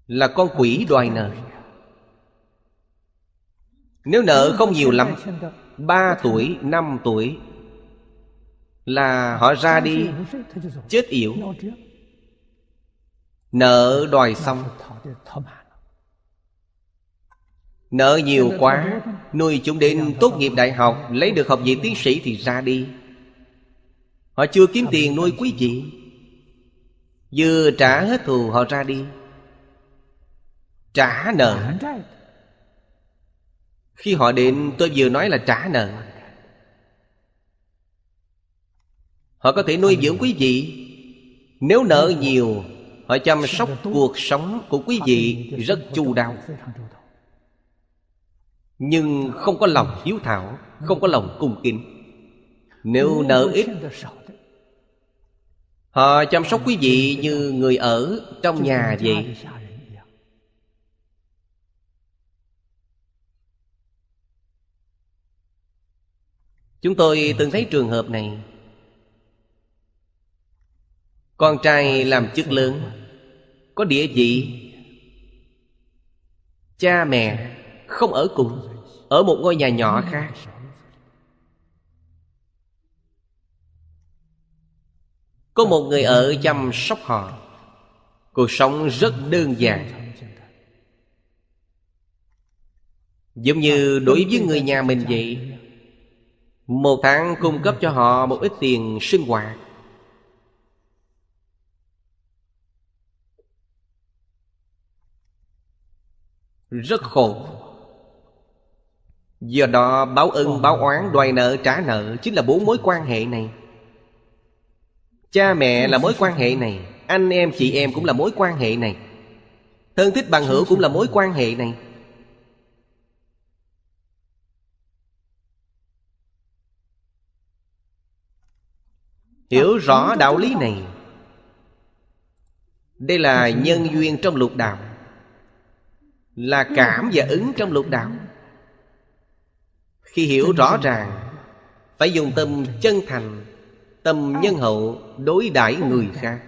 S1: Là con quỷ đòi nợ Nếu nợ không nhiều lắm ba tuổi, năm tuổi Là họ ra đi Chết yếu Nợ đòi xong Nợ nhiều quá Nuôi chúng đến tốt nghiệp đại học Lấy được học vị tiến sĩ thì ra đi Họ chưa kiếm tiền nuôi quý vị Vừa trả hết thù họ ra đi Trả nợ Khi họ đến tôi vừa nói là trả nợ Họ có thể nuôi dưỡng quý vị Nếu nợ nhiều Họ chăm sóc cuộc sống của quý vị Rất chu đáo nhưng không có lòng hiếu thảo không có lòng cung kính nếu nợ ít họ chăm sóc quý vị như người ở trong nhà vậy chúng tôi từng thấy trường hợp này con trai làm chức lớn có địa vị cha mẹ không ở cùng ở một ngôi nhà nhỏ khác có một người ở chăm sóc họ cuộc sống rất đơn giản giống như đối với người nhà mình vậy một tháng cung cấp cho họ một ít tiền sinh hoạt rất khổ Do đó báo ưng báo oán đòi nợ trả nợ Chính là bốn mối quan hệ này Cha mẹ là mối quan hệ này Anh em chị em cũng là mối quan hệ này Thân thích bằng hữu cũng là mối quan hệ này Hiểu rõ đạo lý này Đây là nhân duyên trong lục đạo Là cảm và ứng trong lục đạo khi hiểu rõ ràng phải dùng tâm chân thành tâm nhân hậu đối đãi người khác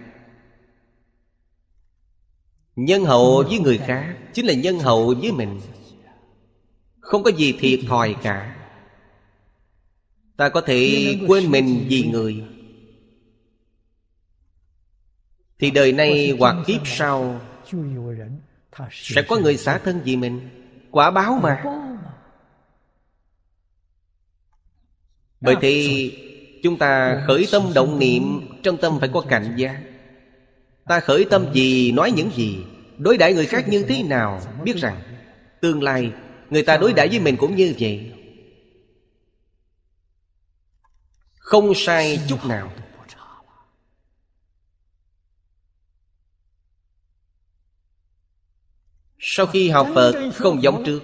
S1: nhân hậu với người khác chính là nhân hậu với mình không có gì thiệt thòi cả ta có thể quên mình vì người thì đời nay hoặc kiếp sau sẽ có người xả thân vì mình quả báo mà bởi thế chúng ta khởi tâm động niệm trong tâm phải có cảnh giác ta khởi tâm gì nói những gì đối đãi người khác như thế nào biết rằng tương lai người ta đối đãi với mình cũng như vậy không sai chút nào sau khi học phật không giống trước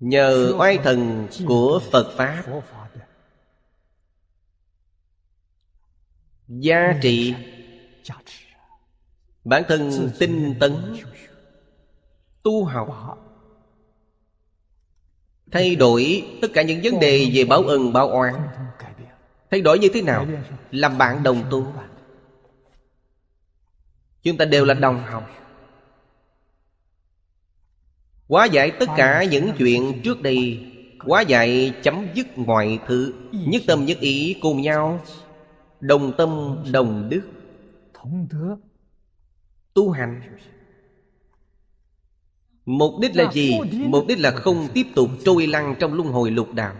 S1: nhờ oai thần của phật pháp giá trị bản thân tinh tấn tu học thay đổi tất cả những vấn đề về báo ân báo oán thay đổi như thế nào làm bạn đồng tu chúng ta đều là đồng học Quá giải tất cả những chuyện trước đây Quá giải chấm dứt mọi thứ Nhất tâm nhất ý cùng nhau Đồng tâm đồng đức Tu hành Mục đích là gì? Mục đích là không tiếp tục trôi lăn trong luân hồi lục đạo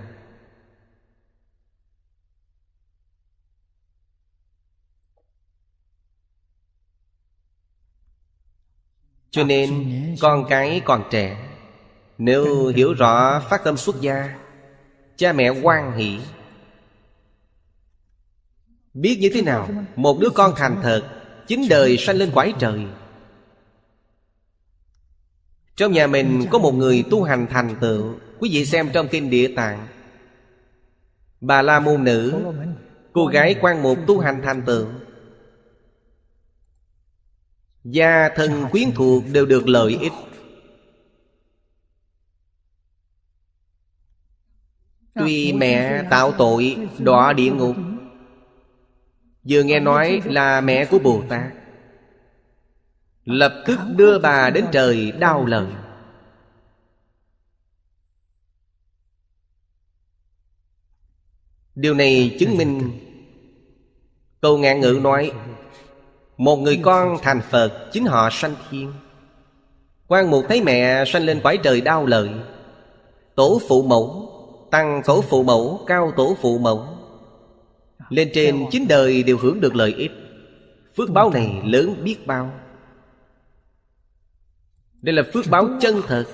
S1: cho nên con cái còn trẻ nếu hiểu rõ phát tâm xuất gia cha mẹ quan hỷ biết như thế nào một đứa con thành thật chính đời sanh lên quải trời trong nhà mình có một người tu hành thành tựu Quý vị xem trong kinh địa tạng Bà la môn nữ Cô gái quan một tu hành thành tựu Gia thân quyến thuộc đều được lợi ích Tuy mẹ tạo tội đọa địa ngục Vừa nghe nói là mẹ của Bồ Tát Lập tức đưa bà đến trời đau lòng Điều này chứng minh Câu ngạn ngữ nói một người con thành Phật Chính họ sanh thiên quan mục thấy mẹ sanh lên quái trời đau lợi Tổ phụ mẫu Tăng tổ phụ mẫu Cao tổ phụ mẫu Lên trên dạ. chín đời đều hưởng được lợi ích Phước báo này dạ. lớn biết bao Đây là phước dạ. báo chân thật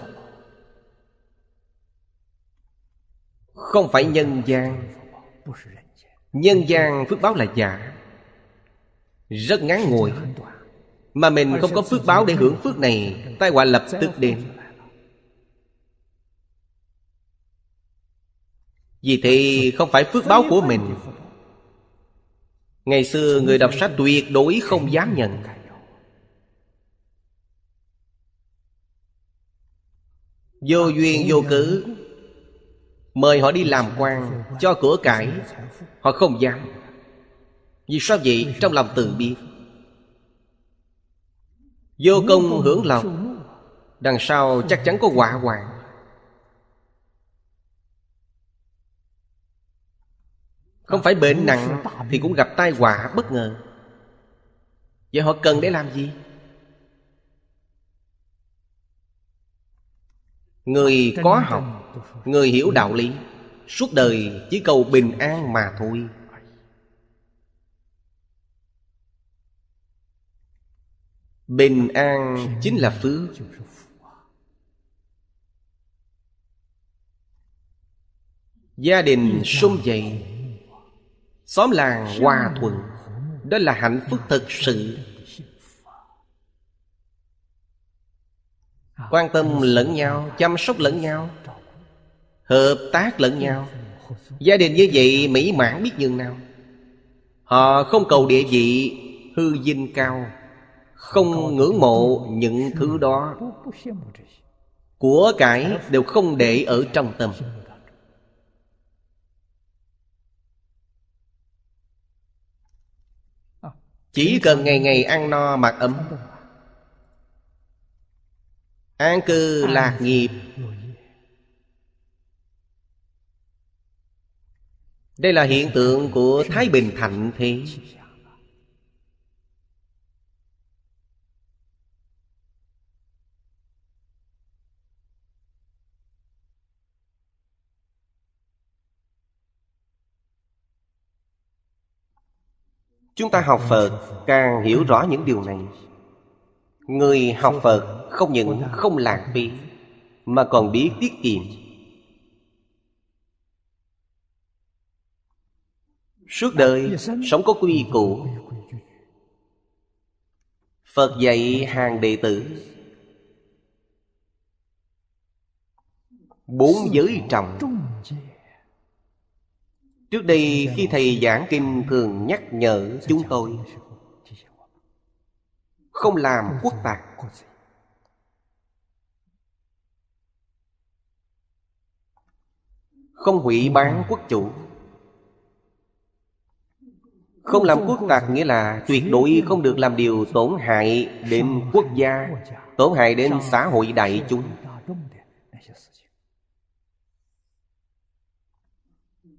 S1: Không phải nhân gian Nhân gian phước báo là giả rất ngắn ngủi mà mình không có phước báo để hưởng phước này tai họa lập tức đến vì thế không phải phước báo của mình ngày xưa người đọc sách tuyệt đối không dám nhận vô duyên vô cớ mời họ đi làm quan cho cửa cải họ không dám vì sao vậy trong lòng tự bi Vô công hưởng lòng Đằng sau chắc chắn có quả hoàng Không phải bệnh nặng Thì cũng gặp tai họa bất ngờ Vậy họ cần để làm gì? Người có học Người hiểu đạo lý Suốt đời chỉ cầu bình an mà thôi bình an chính là phước gia đình sung dậy xóm làng hòa thuận đó là hạnh phúc thực sự quan tâm lẫn nhau chăm sóc lẫn nhau hợp tác lẫn nhau gia đình như vậy mỹ mãn biết nhường nào họ không cầu địa vị hư dinh cao không ngưỡng mộ những thứ đó của cải đều không để ở trong tâm chỉ cần ngày ngày ăn no mặc ấm an cư lạc nghiệp đây là hiện tượng của thái bình thạnh thế Chúng ta học Phật càng hiểu rõ những điều này Người học Phật không những không lãng phí Mà còn biết tiết kiệm Suốt đời sống có quy củ Phật dạy hàng đệ tử Bốn giới trọng Trước đây khi thầy giảng kinh thường nhắc nhở chúng tôi Không làm quốc tạc Không hủy bán quốc chủ Không làm quốc tạc nghĩa là tuyệt đối không được làm điều tổn hại đến quốc gia Tổn hại đến xã hội đại chúng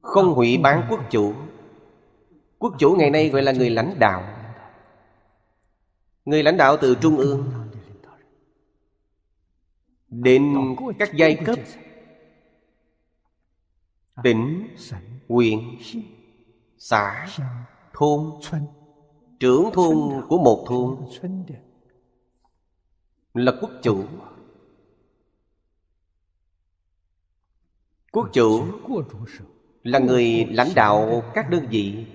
S1: Không hủy bán quốc chủ Quốc chủ ngày nay gọi là người lãnh đạo Người lãnh đạo từ trung ương Đến các giai cấp Tỉnh, huyện, xã, thôn Trưởng thôn của một thôn Là quốc chủ Quốc chủ là người lãnh đạo các đơn vị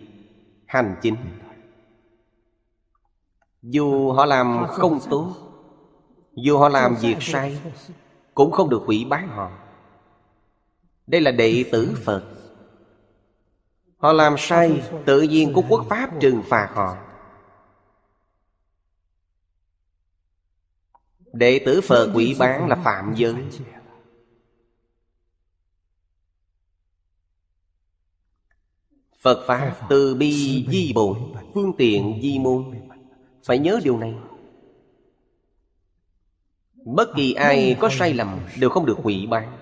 S1: hành chính dù họ làm không tốt dù họ làm việc sai cũng không được hủy bán họ đây là đệ tử phật họ làm sai tự nhiên của quốc pháp trừng phạt họ đệ tử phật hủy bán là phạm giới Phật Pháp từ bi di bội Phương tiện di môn Phải nhớ điều này Bất kỳ ai có sai lầm Đều không được hủy bán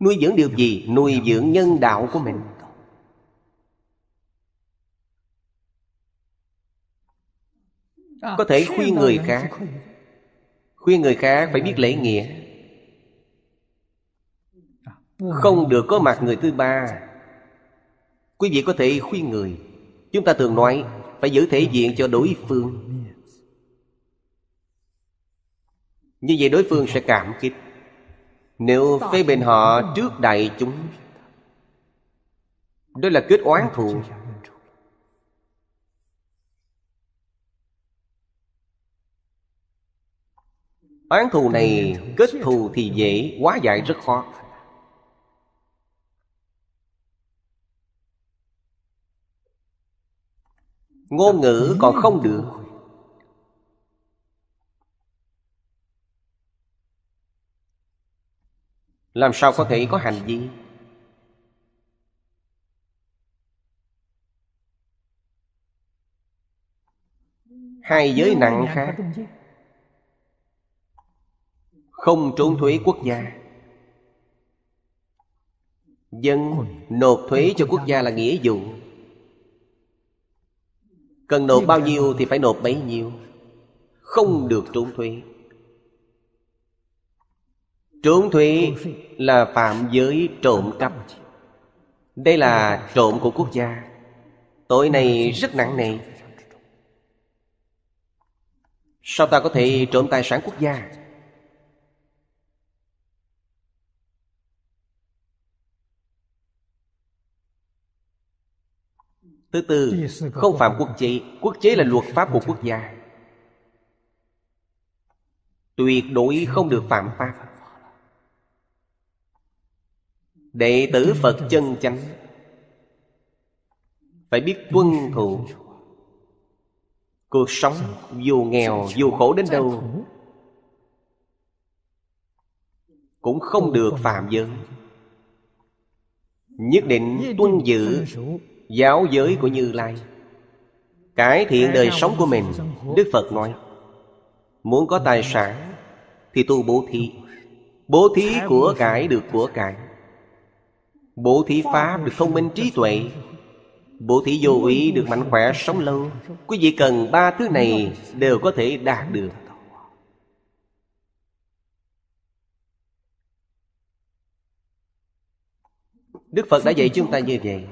S1: Nuôi dưỡng điều gì Nuôi dưỡng nhân đạo của mình à, Có thể khuyên người khác Khuyên người khác phải biết lễ nghĩa à, Không được có mặt người thứ ba quý vị có thể khuyên người chúng ta thường nói phải giữ thể diện cho đối phương như vậy đối phương sẽ cảm kích nếu phê bình họ trước đại chúng đó là kết oán thù oán thù này kết thù thì dễ quá giải rất khó ngôn ngữ còn không được làm sao có thể có hành vi hai giới nặng khác không trốn thuế quốc gia dân nộp thuế cho quốc gia là nghĩa vụ Cần nộp bao nhiêu thì phải nộp bấy nhiêu Không được trốn thuế Trốn thuế là phạm giới trộm cắp Đây là trộm của quốc gia Tội này rất nặng nề Sao ta có thể trộm tài sản quốc gia Thứ tư, không phạm quốc chế Quốc chế là luật pháp của quốc gia Tuyệt đối không được phạm pháp Đệ tử Phật chân chánh Phải biết tuân thủ Cuộc sống dù nghèo dù khổ đến đâu Cũng không được phạm giới Nhất định tuân giữ giáo giới của như lai cải thiện đời sống của mình đức phật nói muốn có tài sản thì tu bố thí bố thí của cải được của cải bố thí pháp được thông minh trí tuệ bố thí vô ý được mạnh khỏe sống lâu quý vị cần ba thứ này đều có thể đạt được đức phật đã dạy chúng ta như vậy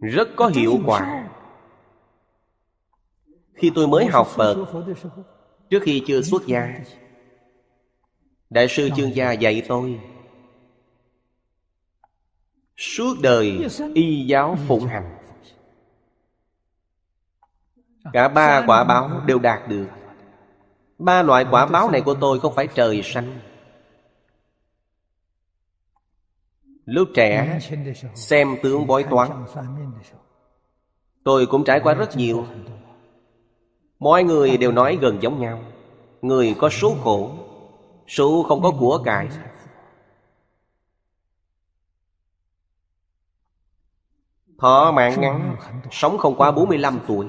S1: rất có hiệu quả khi tôi mới học phật trước khi chưa xuất gia đại sư chương gia dạy tôi suốt đời y giáo phụng hành cả ba quả báo đều đạt được ba loại quả báo này của tôi không phải trời xanh Lúc trẻ xem tướng bói toán Tôi cũng trải qua rất nhiều Mọi người đều nói gần giống nhau Người có số khổ Số không có của cải Thọ mạng ngắn Sống không quá 45 tuổi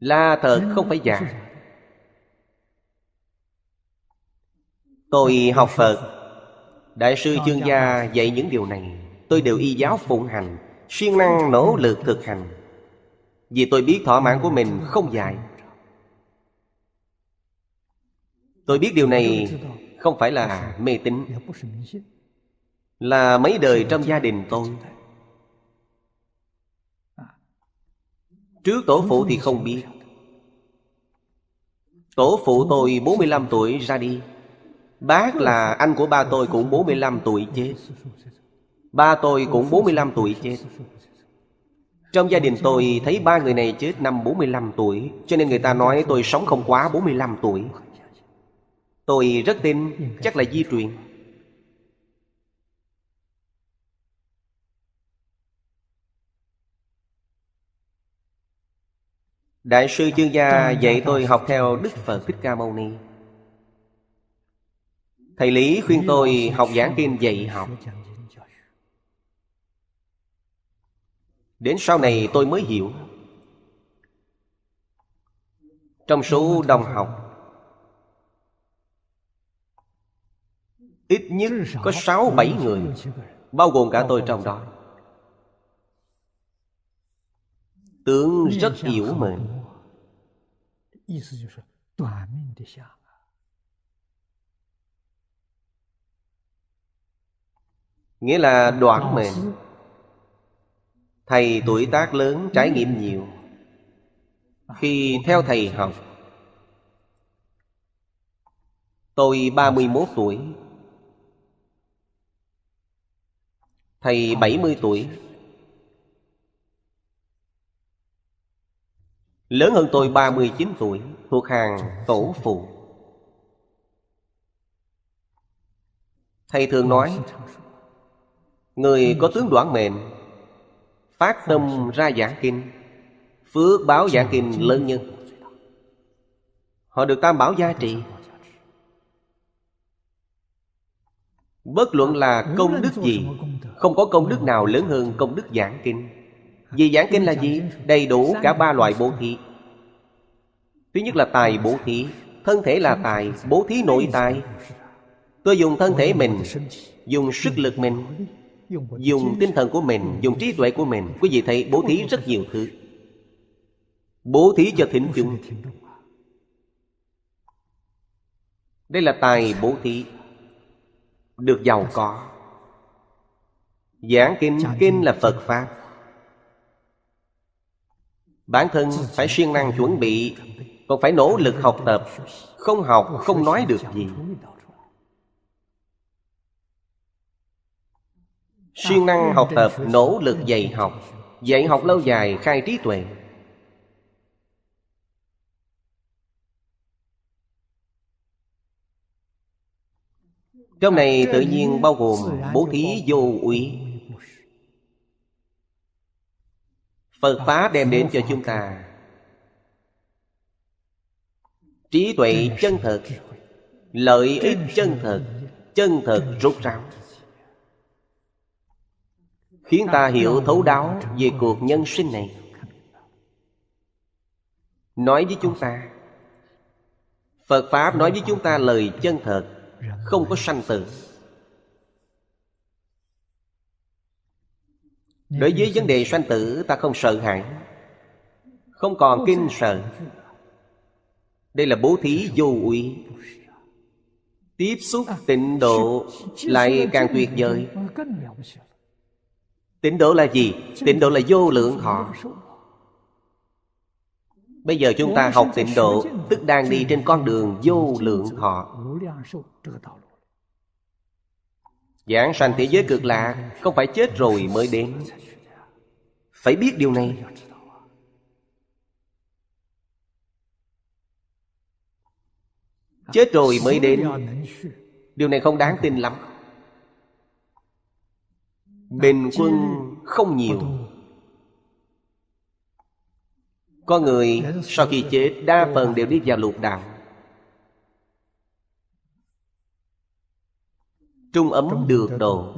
S1: La thật không phải già Tôi học Phật Đại sư chương gia dạy những điều này Tôi đều y giáo phụng hành siêng năng nỗ lực thực hành Vì tôi biết thỏa mãn của mình không dài Tôi biết điều này không phải là mê tín Là mấy đời trong gia đình tôi Trước tổ phụ thì không biết Tổ phụ tôi 45 tuổi ra đi Bác là anh của ba tôi cũng 45 tuổi chết Ba tôi cũng 45 tuổi chết Trong gia đình tôi thấy ba người này chết năm 45 tuổi Cho nên người ta nói tôi sống không quá 45 tuổi Tôi rất tin chắc là di truyền Đại sư chương gia dạy tôi học theo Đức Phật Thích Ca Mâu Ni Thầy Lý khuyên tôi học giảng kinh dạy học Đến sau này tôi mới hiểu Trong số đồng học Ít nhất có 6-7 người Bao gồm cả tôi trong đó Tướng rất yếu mệnh nghĩa là đoạn mệnh thầy tuổi tác lớn trải nghiệm nhiều khi theo thầy học Tôi 31 tuổi Thầy 70 tuổi Lớn hơn tôi 39 tuổi Thuộc hàng tổ phụ Thầy thường nói Người có tướng đoạn mềm Phát tâm ra giảng kinh Phước báo giảng kinh lớn nhân Họ được tam bảo gia trị Bất luận là công đức gì Không có công đức nào lớn hơn công đức giảng kinh Vì giảng kinh là gì? Đầy đủ cả ba loại bố thí Thứ nhất là tài bố thí Thân thể là tài Bố thí nội tài Tôi dùng thân thể mình Dùng sức lực mình Dùng tinh thần của mình ừ. Dùng trí tuệ của mình Quý vị thấy bố thí rất nhiều thứ Bố thí cho thính chúng Đây là tài bố thí Được giàu có Giảng kinh Kinh là Phật Pháp Bản thân phải siêng năng chuẩn bị Còn phải nỗ lực học tập Không học không nói được gì siêng năng ờ, học tập nỗ lực dạy học dạy học lâu dài khai trí tuệ trong này tự nhiên bao gồm bố thí vô úy phật pháp đem đến cho chúng ta trí tuệ chân thực lợi ích chân thực chân thực rút ráo khiến ta hiểu thấu đáo về cuộc nhân sinh này nói với chúng ta phật pháp nói với chúng ta lời chân thật không có sanh tử đối với vấn đề sanh tử ta không sợ hãi không còn kinh sợ đây là bố thí vô úy, tiếp xúc tịnh độ lại càng tuyệt vời Tịnh độ là gì? Tịnh độ là vô lượng thọ Bây giờ chúng ta học tịnh độ Tức đang đi trên con đường vô lượng thọ Giảng sanh thế giới cực lạ Không phải chết rồi mới đến Phải biết điều này Chết rồi mới đến Điều này không đáng tin lắm bình quân không nhiều có người sau khi chết đa phần đều đi vào lục đạo trung ấm được đồ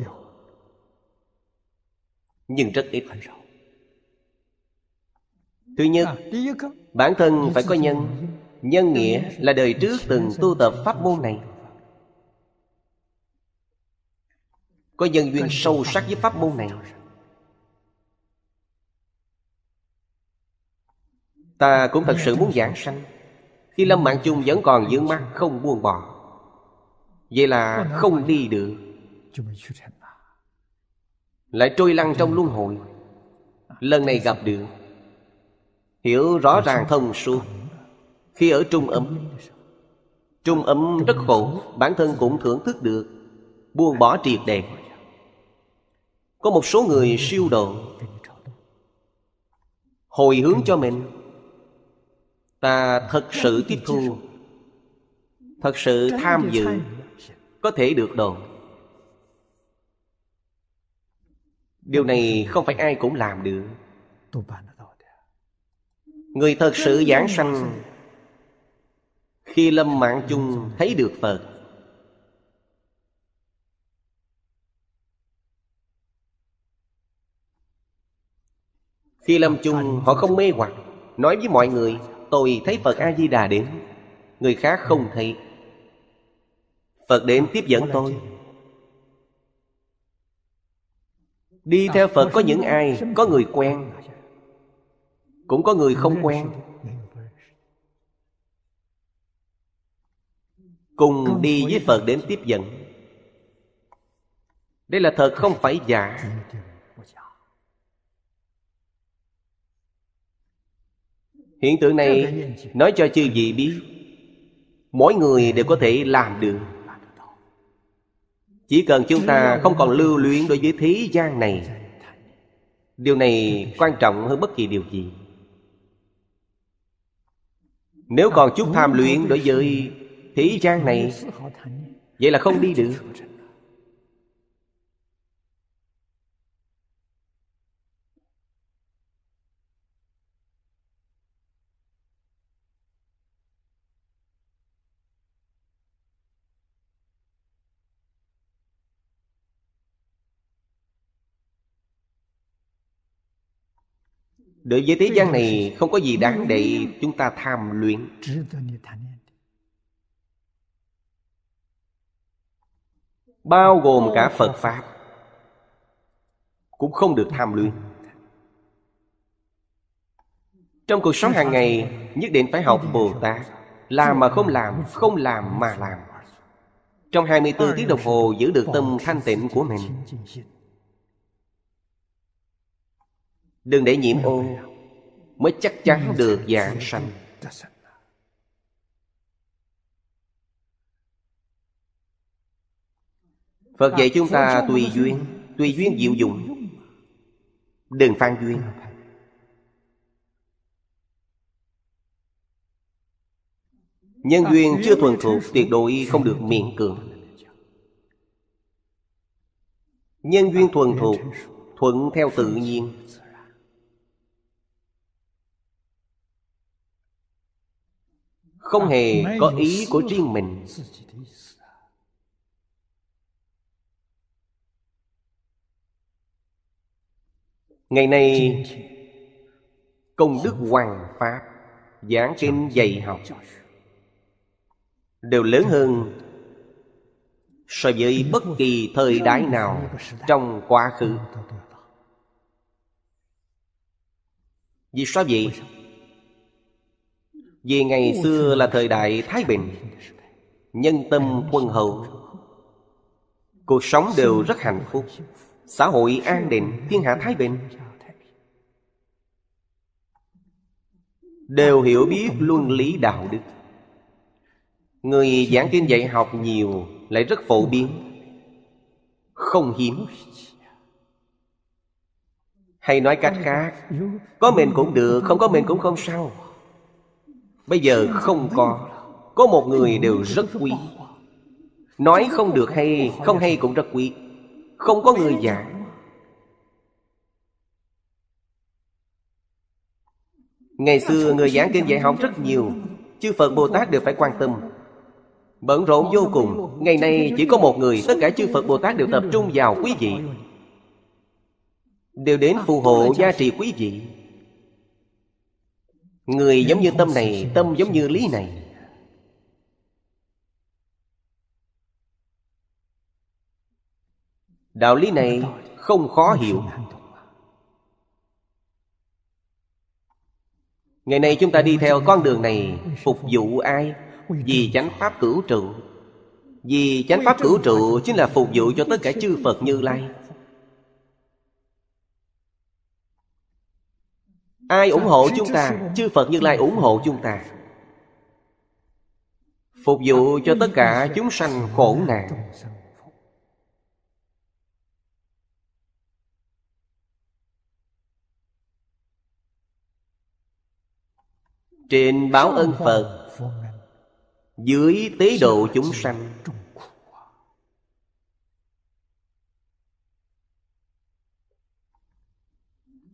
S1: nhưng rất ít thứ nhất à, bản thân phải có nhân nhân nghĩa là đời trước từng tu tập pháp môn này có nhân duyên sâu sắc với pháp môn này ta cũng thật sự muốn giảng sanh khi lâm mạng chung vẫn còn dưỡng mắt không buông bỏ vậy là không đi được lại trôi lăn trong luân hồi lần này gặp được hiểu rõ ràng thông suốt khi ở trung ấm trung ấm rất khổ bản thân cũng thưởng thức được buông bỏ triệt đề có một số người siêu độ hồi hướng cho mình ta thật sự tiếp thu thật sự tham dự có thể được độ điều này không phải ai cũng làm được người thật sự giảng sanh khi lâm mạng chung thấy được phật Khi lâm chung họ không mê hoặc Nói với mọi người Tôi thấy Phật A-di-đà đến Người khác không ừ. thấy Phật đến tiếp dẫn tôi Đi theo Phật có những ai Có người quen Cũng có người không quen Cùng đi với Phật đến tiếp dẫn Đây là thật không phải giả Hiện tượng này nói cho chư vị biết Mỗi người đều có thể làm được Chỉ cần chúng ta không còn lưu luyến đối với thế gian này Điều này quan trọng hơn bất kỳ điều gì Nếu còn chút tham luyện đối với thế gian này
S3: Vậy là không đi được
S1: Đối với thế gian này không có gì đáng để chúng ta tham luyện Bao gồm cả Phật Pháp Cũng không được tham luyện Trong cuộc sống hàng ngày Nhất định phải học Bồ Tát Làm mà không làm, không làm mà làm Trong 24 tiếng đồng hồ giữ được tâm thanh tịnh của mình Đừng để nhiễm ô Mới chắc chắn được dạng sanh Phật dạy chúng ta tùy duyên Tùy duyên diệu dụng Đừng phan duyên Nhân duyên chưa thuần thuộc Tuyệt đối không được miễn cường Nhân duyên thuần thuộc Thuận theo tự nhiên
S3: không hề có ý của riêng
S1: mình ngày nay công đức hoàng pháp giảng kinh dạy học đều lớn hơn so với bất kỳ thời đại nào trong quá khứ vì sao vậy vì ngày xưa là thời đại Thái Bình Nhân tâm quân hậu Cuộc sống đều rất hạnh phúc Xã hội an định Thiên hạ Thái Bình Đều hiểu biết luân lý đạo đức Người giảng kinh dạy học nhiều Lại rất phổ biến Không hiếm Hay nói cách khác Có mình cũng được Không có mình cũng không sao Bây giờ không có Có một người đều rất quý Nói không được hay Không hay cũng rất quý Không có người giảng Ngày xưa người giảng kinh dạy học rất nhiều Chư Phật Bồ Tát đều phải quan tâm Bận rộn vô cùng Ngày nay chỉ có một người Tất cả chư Phật Bồ Tát đều tập trung vào quý vị Đều đến phù hộ gia trì quý vị Người giống như tâm này Tâm giống như lý này Đạo lý này không khó hiểu Ngày nay chúng ta đi theo con đường này Phục vụ ai? Vì chánh pháp cửu trụ Vì chánh pháp cửu trụ Chính là phục vụ cho tất cả chư Phật Như Lai ai ủng hộ chúng ta chư phật như lai ủng hộ chúng ta phục vụ cho tất cả chúng sanh khổ nạn trên báo ân phật dưới tế độ chúng sanh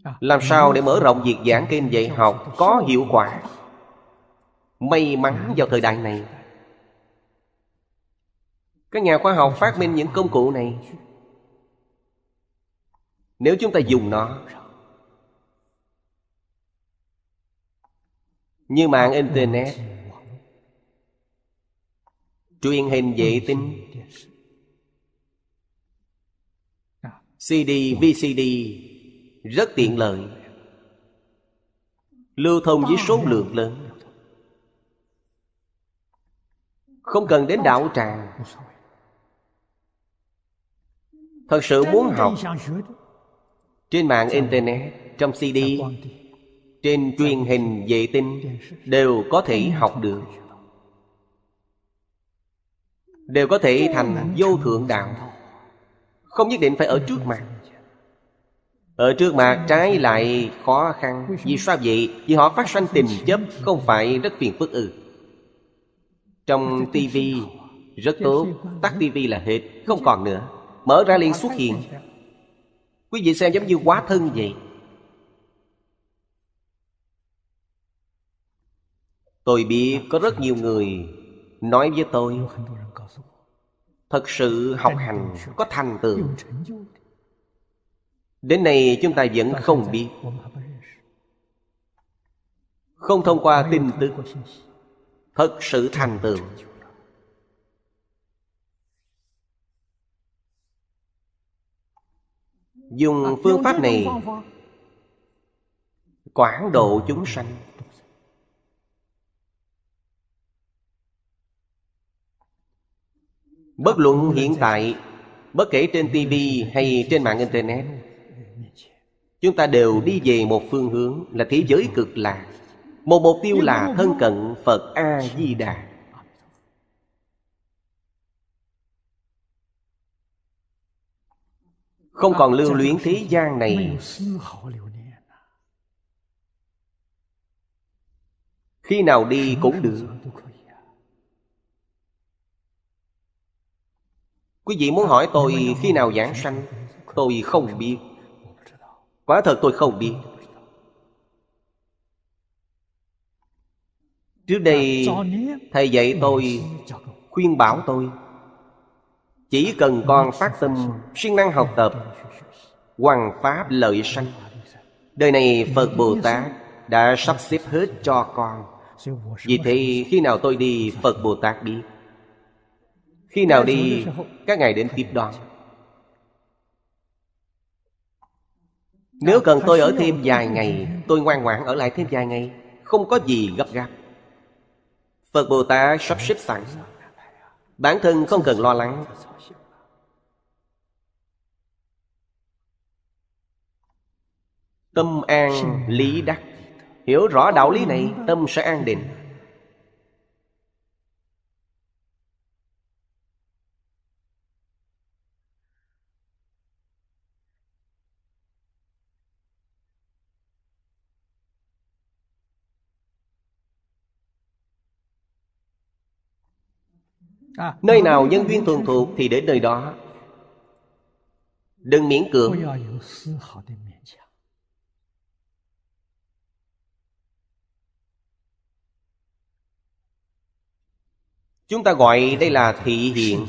S1: À. làm sao để mở rộng việc giảng kinh dạy học có hiệu quả may mắn à. vào thời đại này các nhà khoa học phát minh những công cụ này nếu chúng ta dùng nó như mạng internet truyền hình vệ tinh à. cd vcd rất tiện lợi lưu thông với số lượng lớn không cần đến đạo tràng thật sự muốn học trên mạng internet trong cd trên truyền hình vệ tinh đều có thể học được đều có thể thành vô thượng đạo không nhất định phải ở trước mặt ở trước mặt trái lại khó khăn Vì sao vậy? Vì họ phát sanh tình chấp Không phải rất phiền phức ư Trong tivi Rất tốt Tắt tivi là hết Không còn nữa Mở ra liền xuất hiện Quý vị xem giống như quá thân vậy Tôi biết có rất nhiều người Nói với tôi Thật sự học hành có thành tựu đến nay chúng ta vẫn không biết không thông qua tin tức thật sự thành tựu dùng phương pháp này quảng độ chúng sanh bất luận hiện tại bất kể trên TV hay trên mạng internet Chúng ta đều đi về một phương hướng là thế giới cực lạc Một mục tiêu là thân cận Phật A-di-đà Không còn lưu luyến thế gian này Khi nào đi cũng được Quý vị muốn hỏi tôi khi nào giảng sanh Tôi không biết Quá thật tôi không biết Trước đây Thầy dạy tôi Khuyên bảo tôi Chỉ cần con phát tâm siêng năng học tập Hoàng Pháp lợi sanh Đời này Phật Bồ Tát Đã sắp xếp hết cho con Vì thế khi nào tôi đi Phật Bồ Tát biết dạ, Khi nào dạ, đi dạ, Các ngài đến tiếp đoàn. Nếu cần tôi ở thêm vài ngày Tôi ngoan ngoãn ở lại thêm vài ngày Không có gì gấp gáp Phật Bồ Tát sắp xếp sẵn Bản thân không cần lo lắng Tâm an lý đắc Hiểu rõ đạo lý này Tâm sẽ an định À. Nơi nào nhân duyên thuần thuộc thì đến nơi đó Đừng miễn cưỡng Chúng ta gọi đây là thị hiện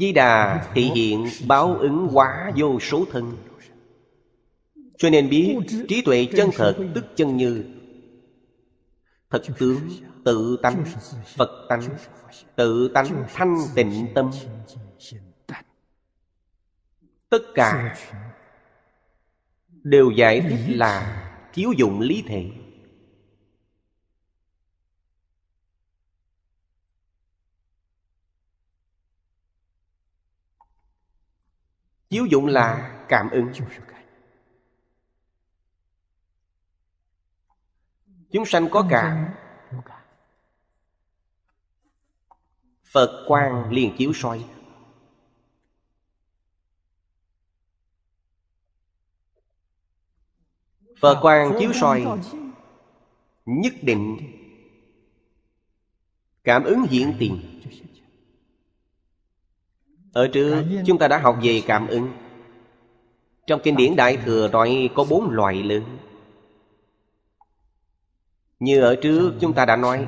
S1: Di Đà thị hiện báo ứng quá vô số thân Cho nên biết trí tuệ chân thật tức chân như Thật tướng tự tánh Phật tánh Tự tánh thanh tịnh tâm Tất cả Đều giải thích là Chiếu dụng lý thể Chiếu dụng là cảm ứng chúng sanh có cả phật quang liền chiếu soi phật quang chiếu soi nhất định cảm ứng hiện tiền ở trước chúng ta đã học về cảm ứng trong kinh điển đại thừa nói có bốn loại lớn như ở trước chúng ta đã nói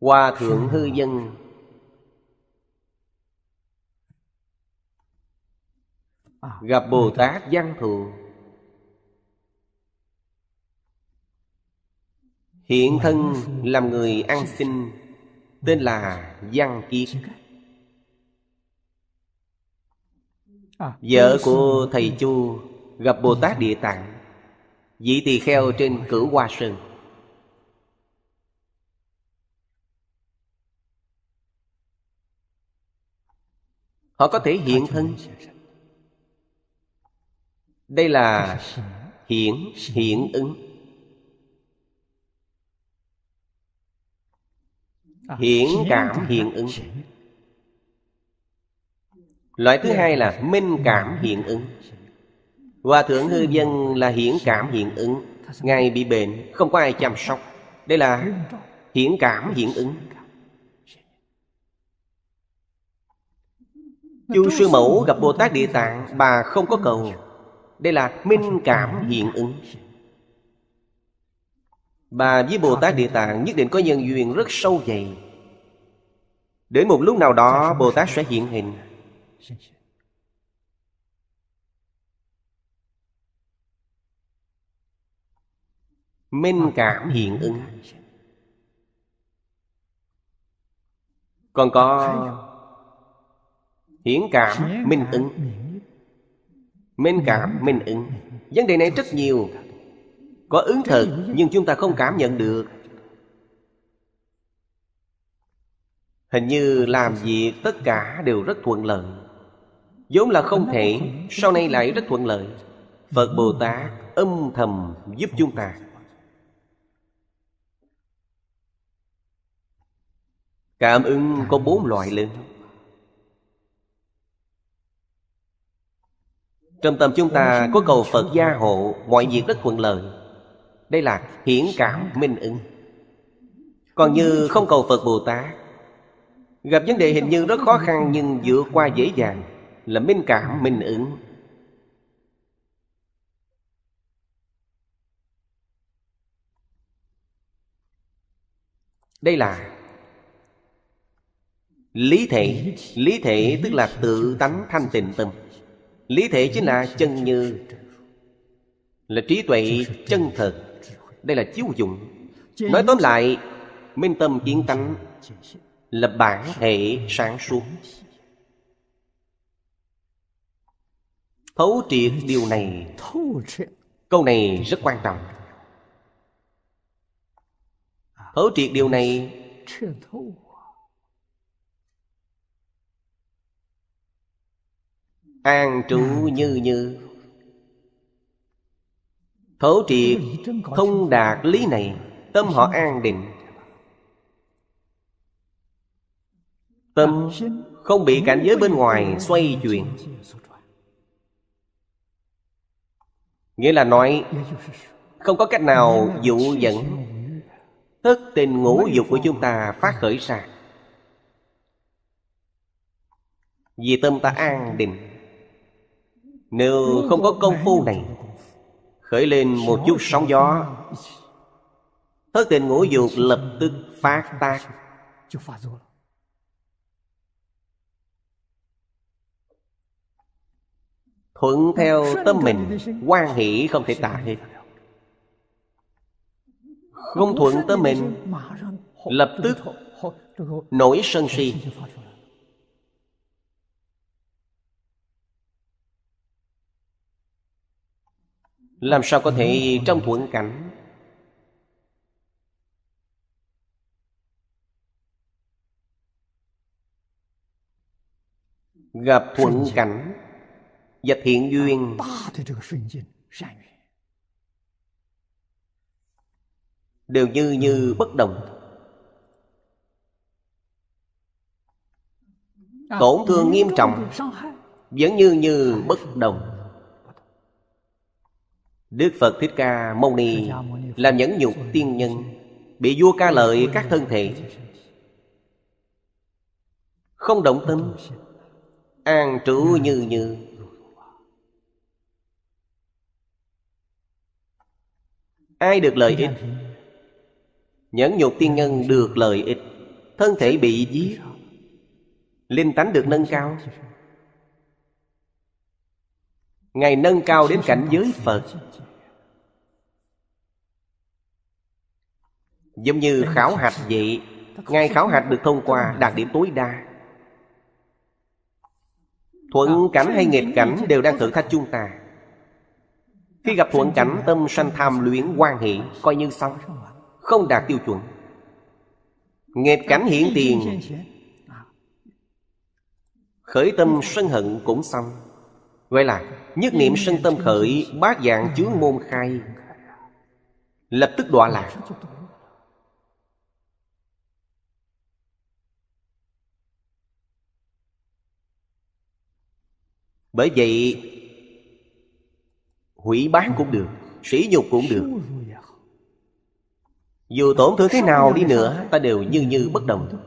S1: hòa thượng hư dân gặp bồ tát văn thù hiện thân làm người ăn xin tên là văn kiệt vợ của thầy chu gặp bồ tát địa tạng Vị tỳ kheo trên cửu hoa sơn Họ có thể hiện thân Đây là hiển hiển ứng Hiển cảm hiện ứng Loại thứ hai là minh cảm hiện ứng Hòa thượng hư dân là hiển cảm hiện ứng Ngài bị bệnh không có ai chăm sóc Đây là hiển cảm hiện ứng Chu sư mẫu gặp Bồ Tát Địa Tạng Bà không có cầu Đây là minh cảm hiện ứng Bà với Bồ Tát Địa Tạng nhất định có nhân duyên rất sâu dày Đến một lúc nào đó Bồ Tát sẽ hiện hình minh ờ. cảm hiện ứng còn có hiển cảm minh ứng minh cảm minh ứng vấn đề này rất nhiều có ứng thực nhưng chúng ta không cảm nhận được hình như làm việc tất cả đều rất thuận lợi vốn là không thể sau này lại rất thuận lợi phật ừ. bồ tát âm thầm giúp chúng ta Cảm ứng có bốn loại lớn Trong tâm chúng ta có cầu Phật gia hộ Mọi việc rất thuận lợi Đây là hiển cảm minh ứng Còn như không cầu Phật Bồ Tát Gặp vấn đề hình như rất khó khăn Nhưng vượt qua dễ dàng Là minh cảm minh ứng Đây là Lý thể Lý thể tức là tự tánh thanh tịnh tâm Lý thể chính là chân như Là trí tuệ chân thật Đây là chiếu dụng Nói tóm lại Minh tâm kiến tánh Là bản thể sáng suốt Thấu triệt điều này Câu này rất quan trọng à. Thấu triệt điều này an trú như như thấu triệt không đạt lý này tâm họ an định tâm không bị cảnh giới bên ngoài xoay chuyển nghĩa là nói dạ, dạ, dạ, không có cách nào dụ dẫn thức tình ngũ dục của chúng ta phát khởi ra vì tâm ta an định nếu không có công phu này Khởi lên một chút sóng gió Thất tình ngũ dục lập tức phát tác Thuận theo tâm mình quan hỷ không thể tả hết
S2: Không thuận tâm mình
S1: Lập tức nổi sân si làm sao có thể trong thuận cảnh gặp thuận cảnh và thiện duyên đều như như ừ. bất đồng
S2: à, tổn thương nghiêm trọng
S1: vẫn như như bất đồng Đức Phật Thích Ca Mâu Ni Làm nhẫn nhục tiên nhân Bị vua ca lợi các thân thể Không động tâm An trụ như như Ai được lợi ích Nhẫn nhục tiên nhân được lợi ích Thân thể bị giết Linh tánh được nâng cao ngài nâng cao đến cảnh giới phật giống như khảo hạch vậy ngài khảo hạch được thông qua đạt điểm tối đa thuận cảnh hay nghịch cảnh đều đang thử thách chúng ta khi gặp thuận cảnh tâm sanh tham luyện quan hệ coi như xong không đạt tiêu chuẩn nghịch cảnh hiện tiền khởi tâm sân hận cũng xong Gọi là nhất niệm sân tâm khởi Bát dạng chướng môn khai Lập tức đọa lạc Bởi vậy Hủy bán cũng được Sỉ nhục cũng được Dù tổn thương thế nào đi nữa Ta đều như như bất đồng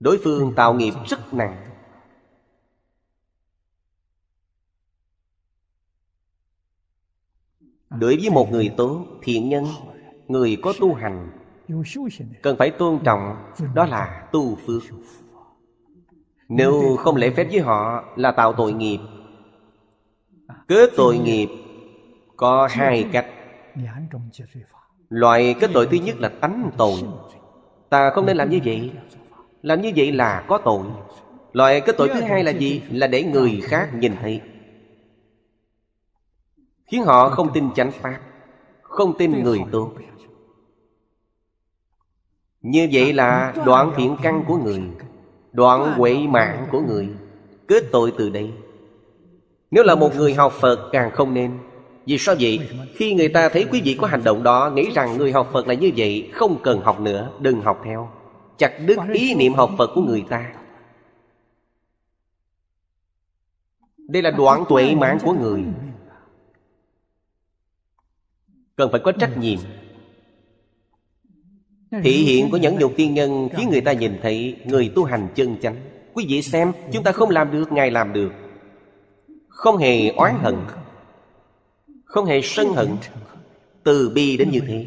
S1: Đối phương tạo nghiệp rất nặng đối với một người tốt thiện nhân người có tu hành cần phải tôn trọng đó là tu phước nếu không lễ phép với họ là tạo tội nghiệp kết tội nghiệp có hai cách loại kết tội thứ nhất là tánh tội ta không nên làm như vậy làm như vậy là có tội loại kết tội thứ hai là gì là để người khác nhìn thấy khiến họ không tin chánh pháp không tin người tốt như vậy là đoạn thiện căn của người đoạn huệ mạng của người kết tội từ đây nếu là một người học phật càng không nên vì sao vậy khi người ta thấy quý vị có hành động đó nghĩ rằng người học phật là như vậy không cần học nữa đừng học theo chặt đứt ý niệm học phật của người ta đây là đoạn tuệ mạng của người cần phải có trách ừ. nhiệm Thị hiện của nhẫn nhục tiên nhân khiến người ta nhìn thấy người tu hành chân chánh. Quý vị xem, ừ. chúng ta không làm được, Ngài làm được. Không hề oán hận, ừ. không hề sân hận, từ bi đến như thế.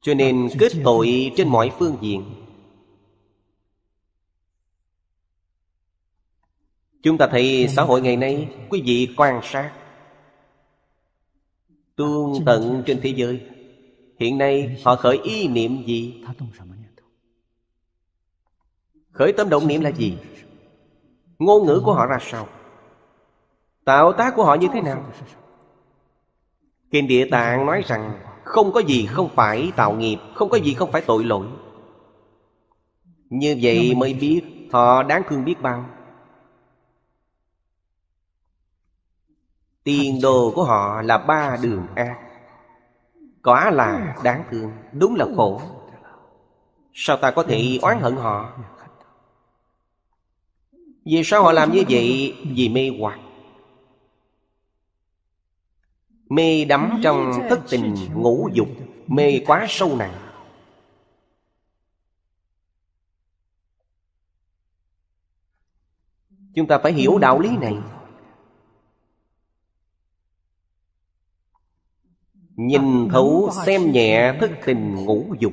S1: Cho nên kết tội trên mọi phương diện chúng ta thấy xã hội ngày nay quý vị quan sát tương tận trên thế giới hiện nay họ khởi ý niệm gì khởi tâm động niệm là gì ngôn ngữ của họ ra sao tạo tác của họ như thế nào kinh địa tạng nói rằng không có gì không phải tạo nghiệp không có gì không phải tội lỗi như vậy mới biết họ đáng thương biết bao Tiền đồ của họ là ba đường ác Quá là đáng thương Đúng là khổ Sao ta có thể oán hận họ Vì sao họ làm như vậy Vì mê hoặc Mê đắm trong thất tình ngũ dục Mê quá sâu nặng Chúng ta phải hiểu đạo lý này Nhìn thấu xem nhẹ thức tình ngũ dục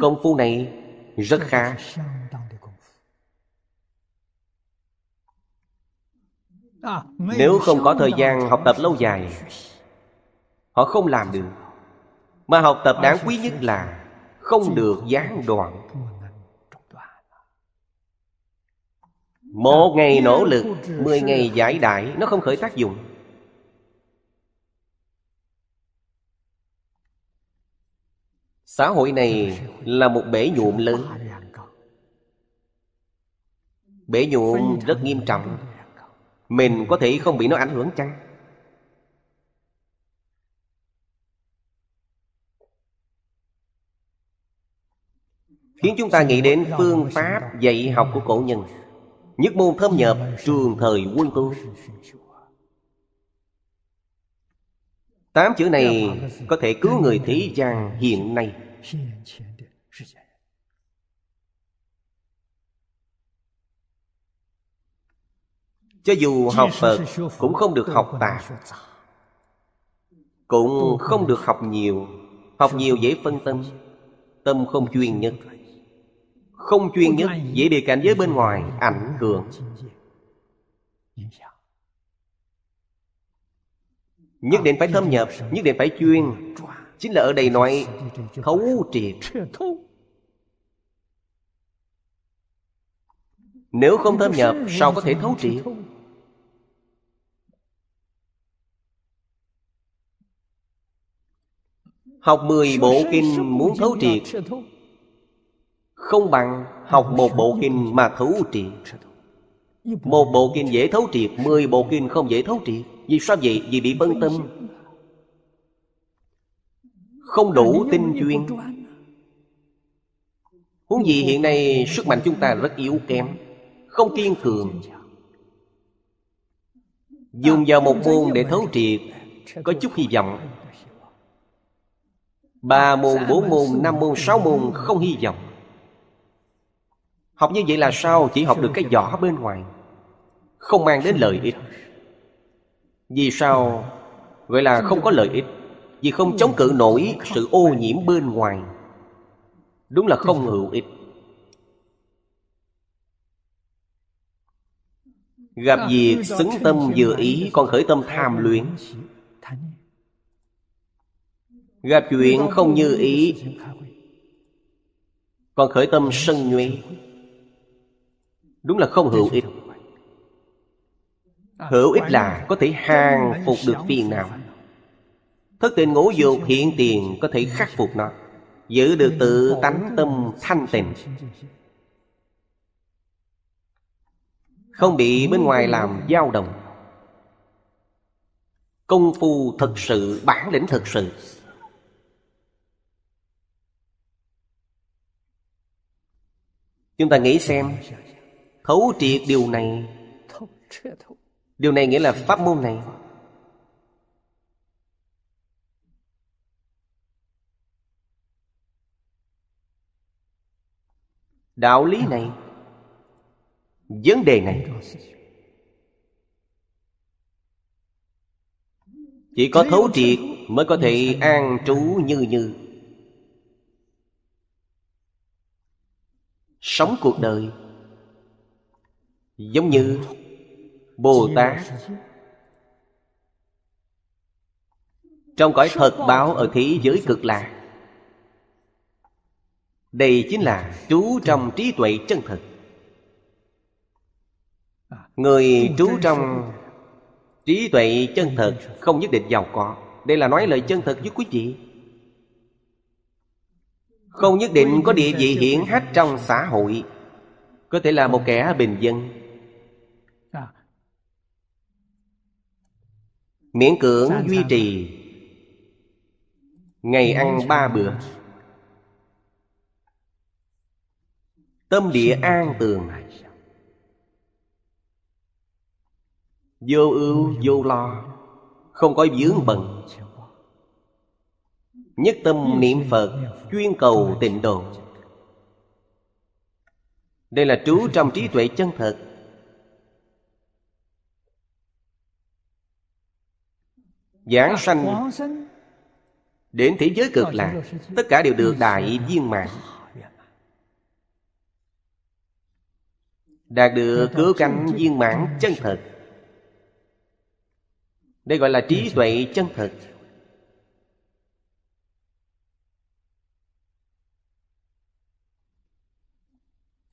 S1: Công phu này rất khá
S2: à, Nếu không có thời
S1: gian học tập lâu dài Họ không làm được Mà học tập đáng quý nhất là Không được gián đoạn Một ngày nỗ lực Mười ngày giải đại Nó không khởi tác dụng Xã hội này là một bể nhuộm lớn Bể nhuộm rất nghiêm trọng Mình có thể không bị nó ảnh hưởng chăng? Khiến chúng ta nghĩ đến phương pháp dạy học của cổ nhân Nhất môn thâm nhập trường thời quân tu Tám chữ này có thể cứu người thế gian hiện nay 现前的世间人。Cho dù học Phật cũng không được học tạp Cũng không được học nhiều Học nhiều dễ phân tâm Tâm không chuyên nhất Không chuyên nhất dễ bị cảnh giới bên ngoài ảnh hưởng Nhất à, định phải thâm nhập Nhất định phải chuyên Chính là ở đây nói thấu triệt Nếu không thâm nhập sao có thể thấu triệt Học 10 bộ kinh muốn thấu triệt Không bằng học một bộ kinh mà thấu triệt Một bộ kinh dễ thấu triệt Mười bộ kinh không dễ thấu triệt Vì sao vậy? Vì bị phân tâm không đủ tinh chuyên huống gì hiện nay sức mạnh chúng ta rất yếu kém không kiên cường dùng vào một môn để thấu triệt có chút hy vọng ba môn bốn môn năm môn sáu môn không hy vọng học như vậy là sao chỉ học được cái vỏ bên ngoài không mang đến lợi ích vì sao vậy là không có lợi ích vì không chống cự nổi sự ô nhiễm bên ngoài đúng là không hữu ích gặp việc xứng tâm vừa ý còn khởi tâm tham luyến. gặp chuyện không như ý còn khởi tâm sân nhuế đúng là không hữu ích hữu ích là có thể hàng phục được phiền nào Thức tình ngũ dục hiện tiền có thể khắc phục nó Giữ được tự tánh tâm thanh tịnh Không bị bên ngoài làm dao động Công phu thực sự, bản lĩnh thực sự Chúng ta nghĩ xem Thấu triệt điều này Điều này nghĩa là pháp môn này đạo lý này vấn đề này chỉ có thấu triệt mới có thể an trú như như sống cuộc đời giống như bồ tát trong cõi thật báo ở thế giới cực lạc đây chính là trú trong trí tuệ chân thực người trú trong trí tuệ chân thực không nhất định giàu có đây là nói lời chân thực với quý vị không nhất định có địa vị hiển hách trong xã hội có thể là một kẻ bình dân miễn cưỡng duy trì ngày ăn ba bữa Tâm địa an tường Vô ưu vô lo Không có vướng bận Nhất tâm niệm Phật Chuyên cầu tịnh độ Đây là trú trong trí tuệ chân thật Giảng sanh Đến thế giới cực lạc Tất cả đều được đại viên mạng Đạt được cứu cánh viên mãn chân thật Đây gọi là trí tuệ chân thật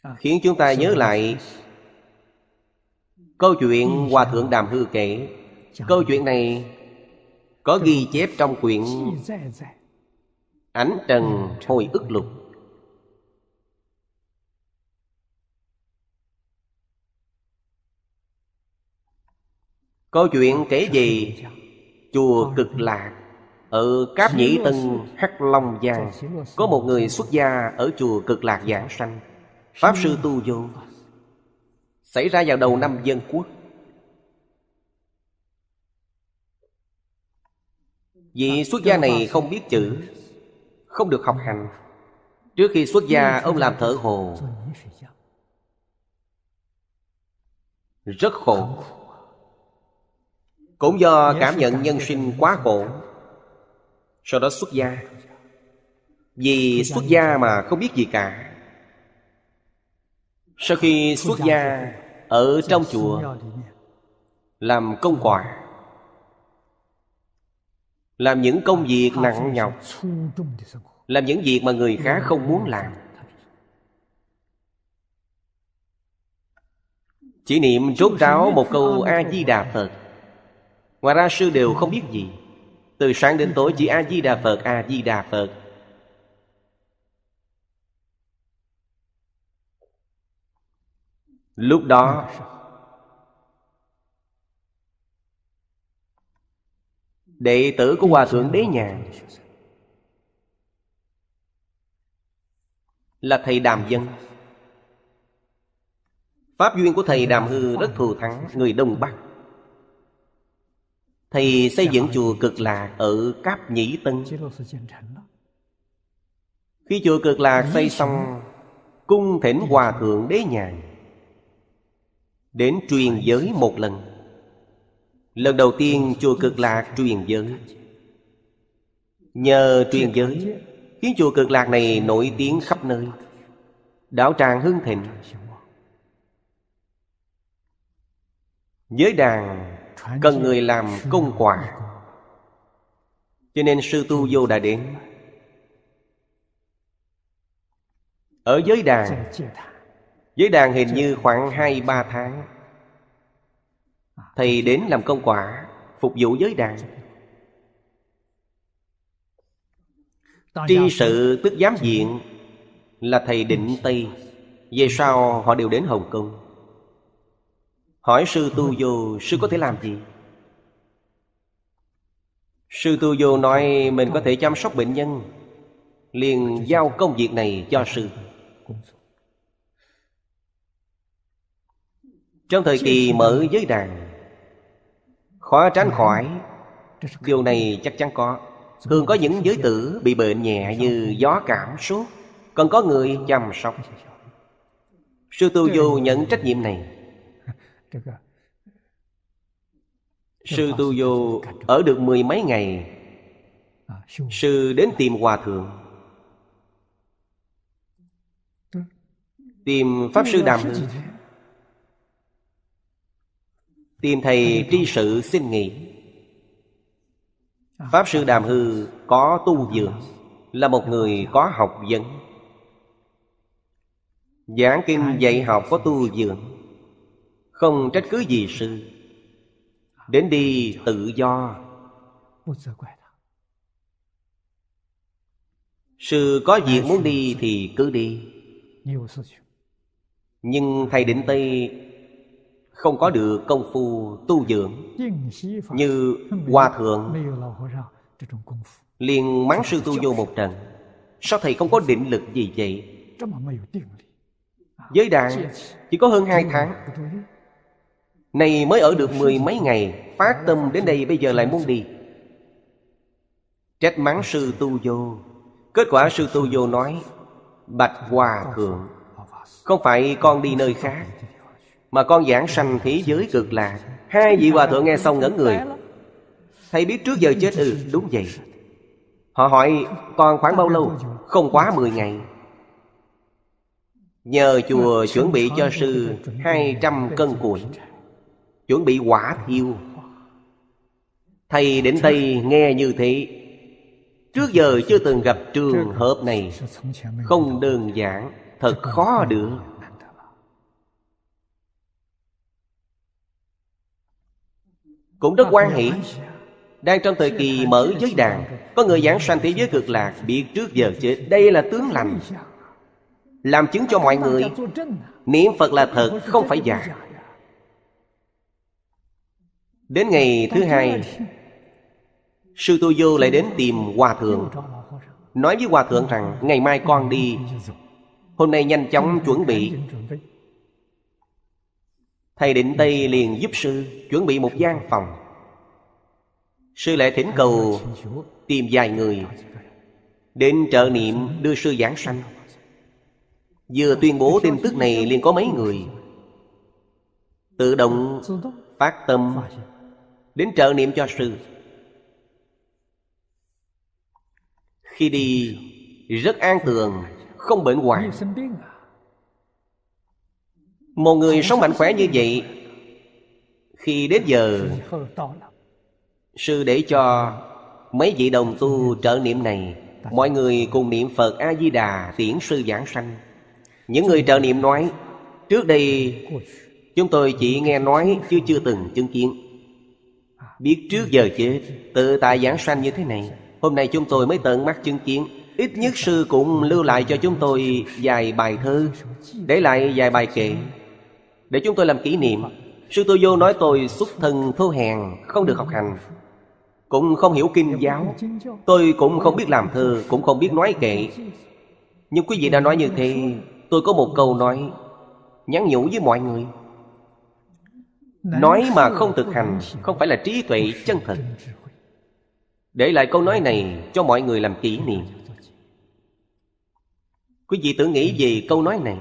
S1: à, Khiến chúng ta nhớ lại Câu chuyện Hòa Thượng Đàm Hư kể Câu chuyện này Có ghi chép trong quyển Ánh Trần Hồi ức lục Câu chuyện kể về Chùa Cực Lạc Ở Cáp Nhĩ Tân Hắc Long Giang Có một người xuất gia ở chùa Cực Lạc giảng sanh Pháp Sư Tu Vô Xảy ra vào đầu năm dân quốc Vị xuất gia này không biết chữ Không được học hành Trước khi xuất gia ông làm thợ hồ Rất khổ cũng do cảm nhận nhân sinh quá khổ sau đó xuất gia vì xuất gia mà không biết gì cả sau khi xuất gia ở trong chùa làm công quả làm những công việc nặng nhọc làm những việc mà người khác không muốn làm chỉ niệm rốt ráo một câu a di đà phật Ngoài ra sư đều không biết gì Từ sáng đến tối chỉ A-di-đà Phật A-di-đà Phật Lúc đó Đệ tử của Hòa Thượng Đế Nhà Là thầy Đàm Dân Pháp duyên của thầy Đàm Hư rất thù thắng Người Đông Bắc thì xây dựng chùa Cực Lạc ở Cáp Nhĩ Tân Khi chùa Cực Lạc xây xong Cung thỉnh Hòa Thượng Đế Nhàn Đến truyền giới một lần Lần đầu tiên chùa Cực Lạc truyền giới Nhờ truyền giới Khiến chùa Cực Lạc này nổi tiếng khắp nơi đảo tràng hưng thịnh Giới đàn cần người làm công quả cho nên sư tu vô đã đến ở giới đàn giới đàn hình như khoảng hai ba tháng thầy đến làm công quả phục vụ giới đàn tri sự tức giám diện là thầy định tây về sau họ đều đến hồng kông Hỏi sư tu vô Sư có thể làm gì Sư tu vô nói Mình có thể chăm sóc bệnh nhân Liền giao công việc này cho sư Trong thời kỳ mở giới đàn Khó tránh khỏi Điều này chắc chắn có Thường có những giới tử bị bệnh nhẹ như gió cảm sốt cần có người chăm sóc Sư Tu du nhận trách nhiệm này Sư Tu Vô ở được mười mấy ngày à, Sư đến tìm Hòa Thượng ừ. Tìm ừ, Pháp Sư à, Đàm Hưng Tìm Thầy Tri Sự xin nghỉ à, Pháp Sư Đàm Hư có tu dưỡng Là một người có học vấn Giảng kinh dạy học có tu dưỡng không trách cứ gì sư Đến đi tự do Sư có việc muốn đi thì cứ đi Nhưng thầy định Tây Không có được công phu tu dưỡng Như Hòa Thượng liền mắng sư tu vô một trận Sao thầy không có định lực gì vậy Giới đàn chỉ có hơn hai tháng này mới ở được mười mấy ngày Phát tâm đến đây bây giờ lại muốn đi Trách mắng sư tu vô Kết quả sư tu vô nói Bạch Hòa Thượng Không phải con đi nơi khác Mà con giảng sanh thế giới cực lạc Hai vị Hòa Thượng nghe xong ngẩn người Thầy biết trước giờ chết ừ đúng vậy Họ hỏi con khoảng bao lâu Không quá mười ngày Nhờ chùa chuẩn bị cho sư hai trăm cân củi chuẩn bị quả thiêu thầy đến đây nghe như thế trước giờ chưa từng gặp trường hợp này không đơn giản thật khó được cũng rất quan hệ đang trong thời kỳ mở giới đàn có người giảng sanh thế giới cực lạc biết trước giờ chết đây là tướng lành làm chứng cho mọi người niệm phật là thật không phải giả đến ngày thứ hai sư tô vô lại đến tìm hòa thượng nói với hòa thượng rằng ngày mai con đi hôm nay nhanh chóng chuẩn bị thầy định tây liền giúp sư chuẩn bị một gian phòng sư lại thỉnh cầu tìm vài người đến trợ niệm đưa sư giảng sanh vừa tuyên bố tin tức này liền có mấy người tự động phát tâm đến trợ niệm cho sư khi đi rất an tường không bệnh hoạn một người sống mạnh khỏe như vậy khi đến giờ sư để cho mấy vị đồng tu trợ niệm này mọi người cùng niệm phật a di đà tiễn sư giảng sanh những người trợ niệm nói trước đây chúng tôi chỉ nghe nói chứ chưa từng chứng kiến Biết trước giờ chết Tự tại giảng sanh như thế này Hôm nay chúng tôi mới tận mắt chứng kiến Ít nhất sư cũng lưu lại cho chúng tôi vài bài thơ Để lại vài bài kệ Để chúng tôi làm kỷ niệm Sư tôi vô nói tôi xuất thân thô hèn Không được học hành Cũng không hiểu kinh giáo Tôi cũng không biết làm thơ Cũng không biết nói kệ Nhưng quý vị đã nói như thế Tôi có một câu nói Nhắn nhủ với mọi người
S3: nói mà
S1: không thực hành không phải là trí tuệ chân thật để lại câu nói này cho mọi người làm kỷ niệm quý vị tự nghĩ về câu nói này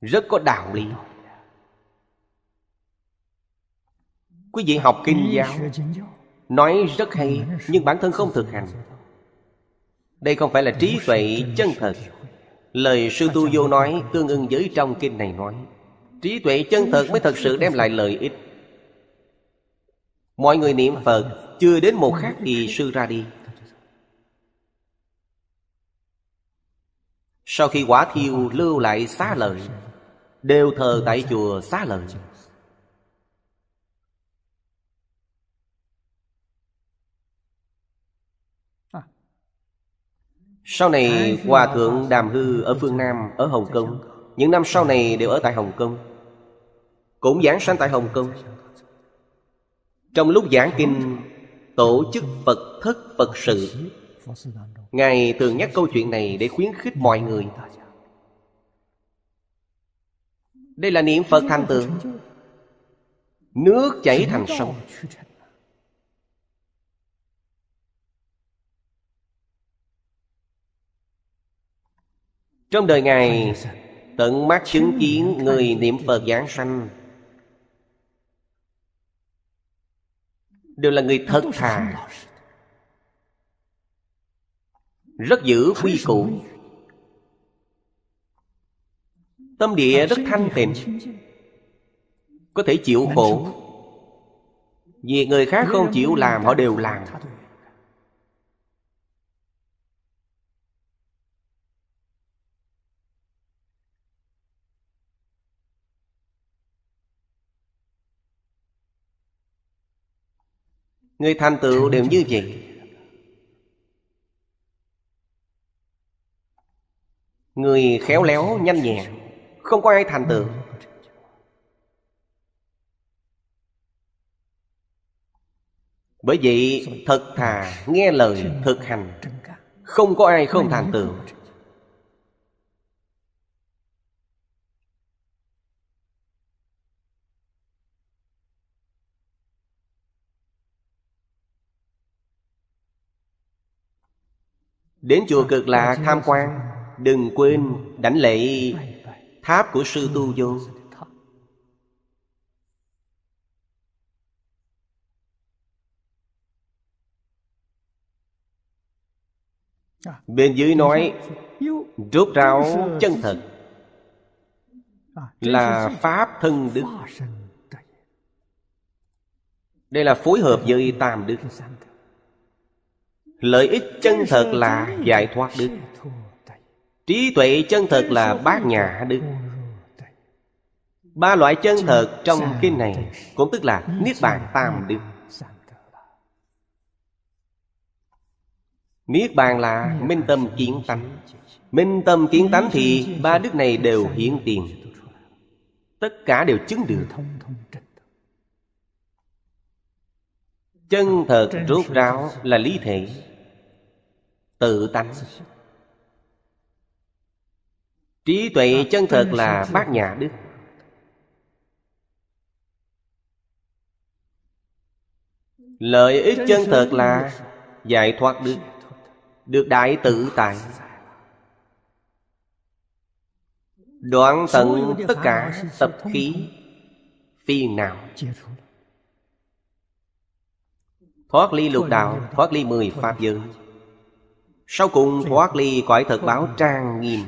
S1: rất có đạo lý à? quý vị học kinh giáo nói rất hay nhưng bản thân không thực hành đây không phải là trí tuệ chân thật lời sư tu vô nói tương ưng với trong kinh này nói trí tuệ chân thật mới thật sự đem lại lợi ích mọi người niệm phật chưa đến một khắc thì sư ra đi sau khi quả thiêu lưu lại xá lợi đều thờ tại chùa xá lợi Sau này Hòa Thượng Đàm Hư ở phương Nam, ở Hồng Kông Những năm sau này đều ở tại Hồng Kông cũng giảng sanh tại hồng kông trong lúc giảng kinh tổ chức phật thất phật sự ngài thường nhắc câu chuyện này để khuyến khích mọi người đây là niệm phật thành tựu nước chảy thành sông trong đời ngài tận mắt chứng kiến người niệm phật giảng sanh đều là người thật thà rất giữ quy củ tâm địa rất thanh tịnh có thể chịu khổ vì người khác không chịu làm họ đều làm người thành tựu đều như vậy người khéo léo nhanh nhẹn không có ai thành tựu bởi vậy thật thà nghe lời thực hành không có ai không thành tựu Đến chùa cực lạc tham quan Đừng quên đảnh lễ Tháp của sư tu vô à. Bên dưới nói Rốt ráo chân thật à, Là Pháp thân đức Đây là phối hợp với tam đức Lợi ích chân thật là giải thoát đức Trí tuệ chân thật là bát nhã đức Ba loại chân thật trong kinh này Cũng tức là Niết Bàn Tam Đức Niết Bàn là minh tâm kiến tánh Minh tâm kiến tánh thì ba đức này đều hiển tiền Tất cả đều chứng được thông Chân thật rốt ráo là lý thể tự tánh trí tuệ chân thật là bát nhã đức lợi ích chân thật là giải thoát đức được đại tự tại đoạn tận tất cả tập khí phiền não thoát ly lục đạo thoát ly mười pháp giới sau cùng thoát ly cõi thật báo trang nghiêm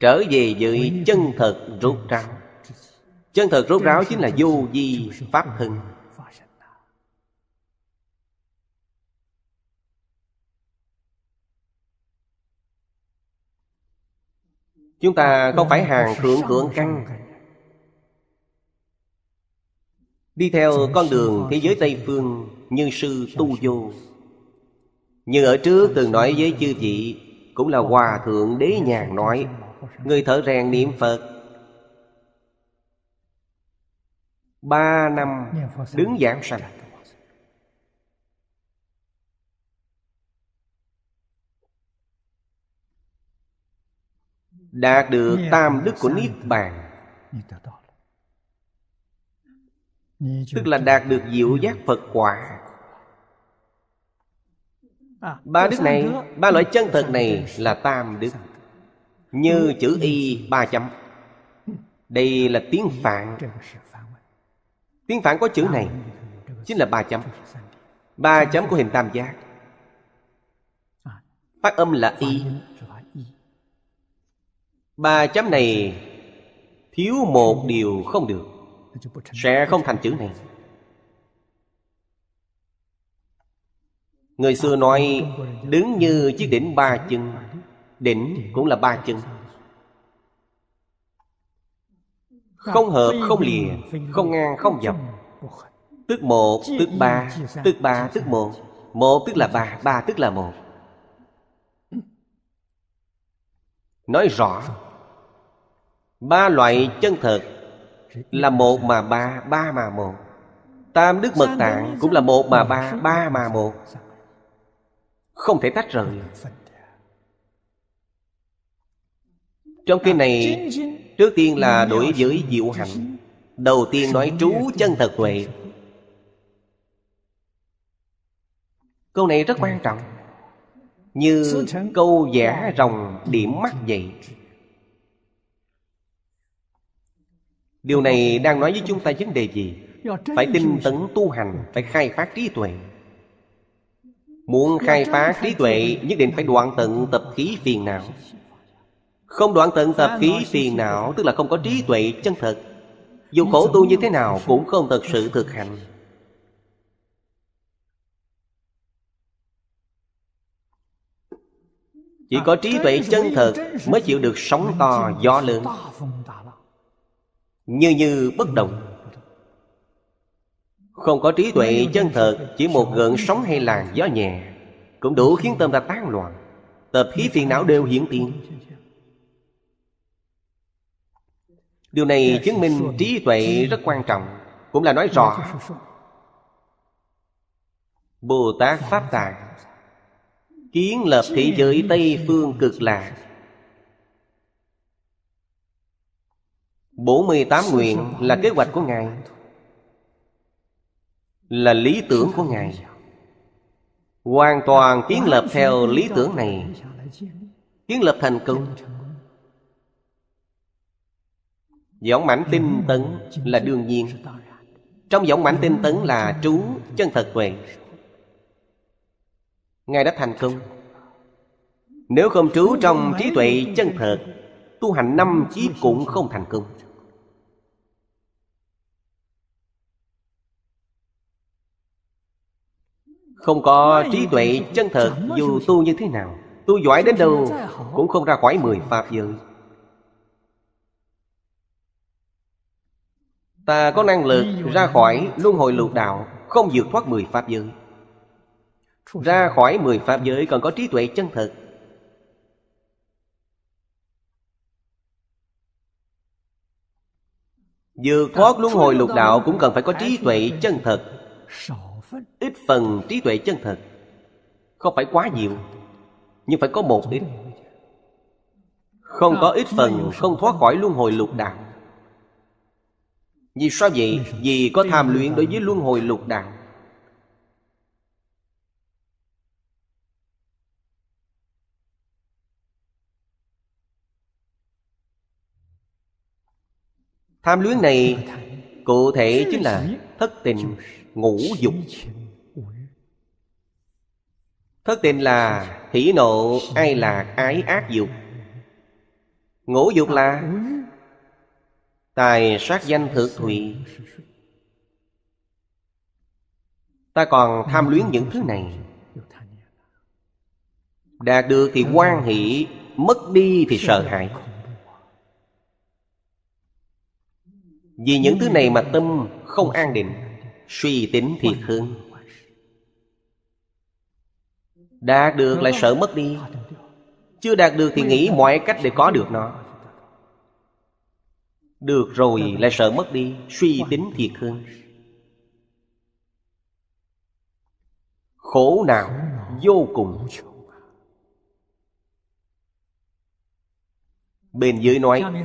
S1: Trở về với chân thật rốt ráo Chân thật rốt ráo chính là vô di pháp hưng Chúng ta không phải hàng thượng thượng căn Đi theo con đường thế giới Tây Phương như sư tu vô Nhưng ở trước từng nói với chư vị Cũng là Hòa Thượng Đế Nhàn nói Người thở rèn niệm Phật Ba năm đứng giảng sanh Đạt được tam đức của Niết Bàn tức là đạt được diệu giác phật quả à, ba đức này ba loại ừ, chân thật này là tam đức như chữ y ba chấm ừ. đây dạ, là tiếng phạn tiếng phạn có chữ này chính là ba chấm ba chấm của hình tam giác à, phát âm là y ba chấm này thiếu một điều không được sẽ không thành chữ này người xưa nói đứng như chiếc đỉnh ba chân đỉnh cũng là ba chân không hợp không lìa không ngang không dọc tức một tức ba tức ba tức một một tức là ba ba tức là một nói rõ ba loại chân thật là một mà ba ba mà một tam đức mật tạng cũng là một mà ba ba mà một không thể tách rời trong kinh này trước tiên là đối với diệu hạnh đầu tiên nói trú chân thật huệ câu này rất quan trọng như câu vẽ rồng điểm mắt vậy Điều này đang nói với chúng ta vấn đề gì?
S2: Dạ, phải tinh tấn
S1: tu hành Phải khai phát trí tuệ Muốn dạ, khai phát trí tuệ Nhất định phải đoạn tận tập khí phiền não Không đoạn tận tập dạ, khí phiền não Tức là không có trí ừ. tuệ chân thật Dù khổ tu như thế nào Cũng không thật sự thực hành Chỉ à, có trí tuệ chân thật Mới chịu được sóng to gió lớn như như bất động không có trí tuệ chân thật chỉ một gợn sóng hay làn gió nhẹ cũng đủ khiến tâm ta tán loạn tập khí phiền não đều hiển tiền điều này chứng minh trí tuệ rất quan trọng cũng là nói rõ bồ tát pháp tạng kiến lập thế giới tây phương cực lạc 48 nguyện là kế hoạch của Ngài Là lý tưởng của Ngài Hoàn toàn kiến lập theo lý tưởng này Kiến lập thành công Giọng mãnh tinh tấn là đương nhiên Trong giọng mãnh tinh tấn là trú chân thật tuệ Ngài đã thành công Nếu không trú trong trí tuệ chân thật tu hành năm chí cũng không thành công Không có trí tuệ chân thật Dù tu như thế nào Tu giỏi đến đâu Cũng không ra khỏi mười pháp giới Ta có năng lực ra khỏi luân hồi lục đạo Không vượt thoát mười pháp giới Ra khỏi mười pháp giới còn có trí tuệ chân thật Vừa thoát luân hồi lục đạo cũng cần phải có trí tuệ chân thật Ít phần trí tuệ chân thật Không phải quá nhiều Nhưng phải có một ít Không có ít phần không thoát khỏi luân hồi lục đạo Vì sao vậy? Vì có tham luyện đối với luân hồi lục đạo Tham luyến này cụ thể chính là thất tình ngũ dục Thất tình là hỷ nộ ai lạc ái ác dục Ngũ dục là Tài sát danh thực thụy Ta còn tham luyến những thứ này Đạt được thì quan hỷ Mất đi thì sợ hãi Vì những thứ này mà tâm không an định Suy tính thiệt khương Đạt được lại sợ mất đi Chưa đạt được thì nghĩ mọi cách để có được nó Được rồi lại sợ mất đi Suy tính thiệt hơn Khổ não vô cùng Bên dưới nói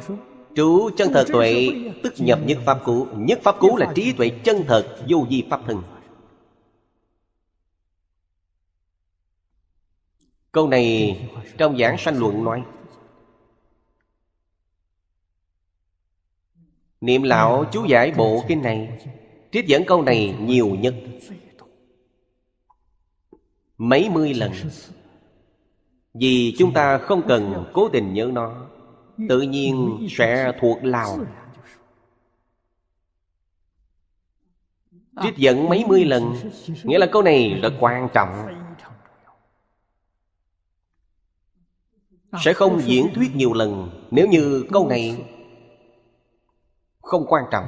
S1: chú chân thật tuệ Tức nhập nhất pháp cú Nhất pháp cú là trí tuệ chân thật Vô di pháp thân Câu này trong giảng sanh luận nói Niệm lão chú giải bộ kinh này Trích dẫn câu này nhiều nhất Mấy mươi lần Vì chúng ta không cần cố tình nhớ nó tự nhiên sẽ thuộc lào trích dẫn mấy mươi lần nghĩa là câu này rất quan trọng sẽ không diễn thuyết nhiều lần nếu như câu này không quan trọng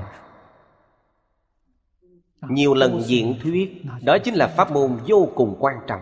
S1: nhiều lần diễn thuyết đó chính là pháp môn vô cùng quan trọng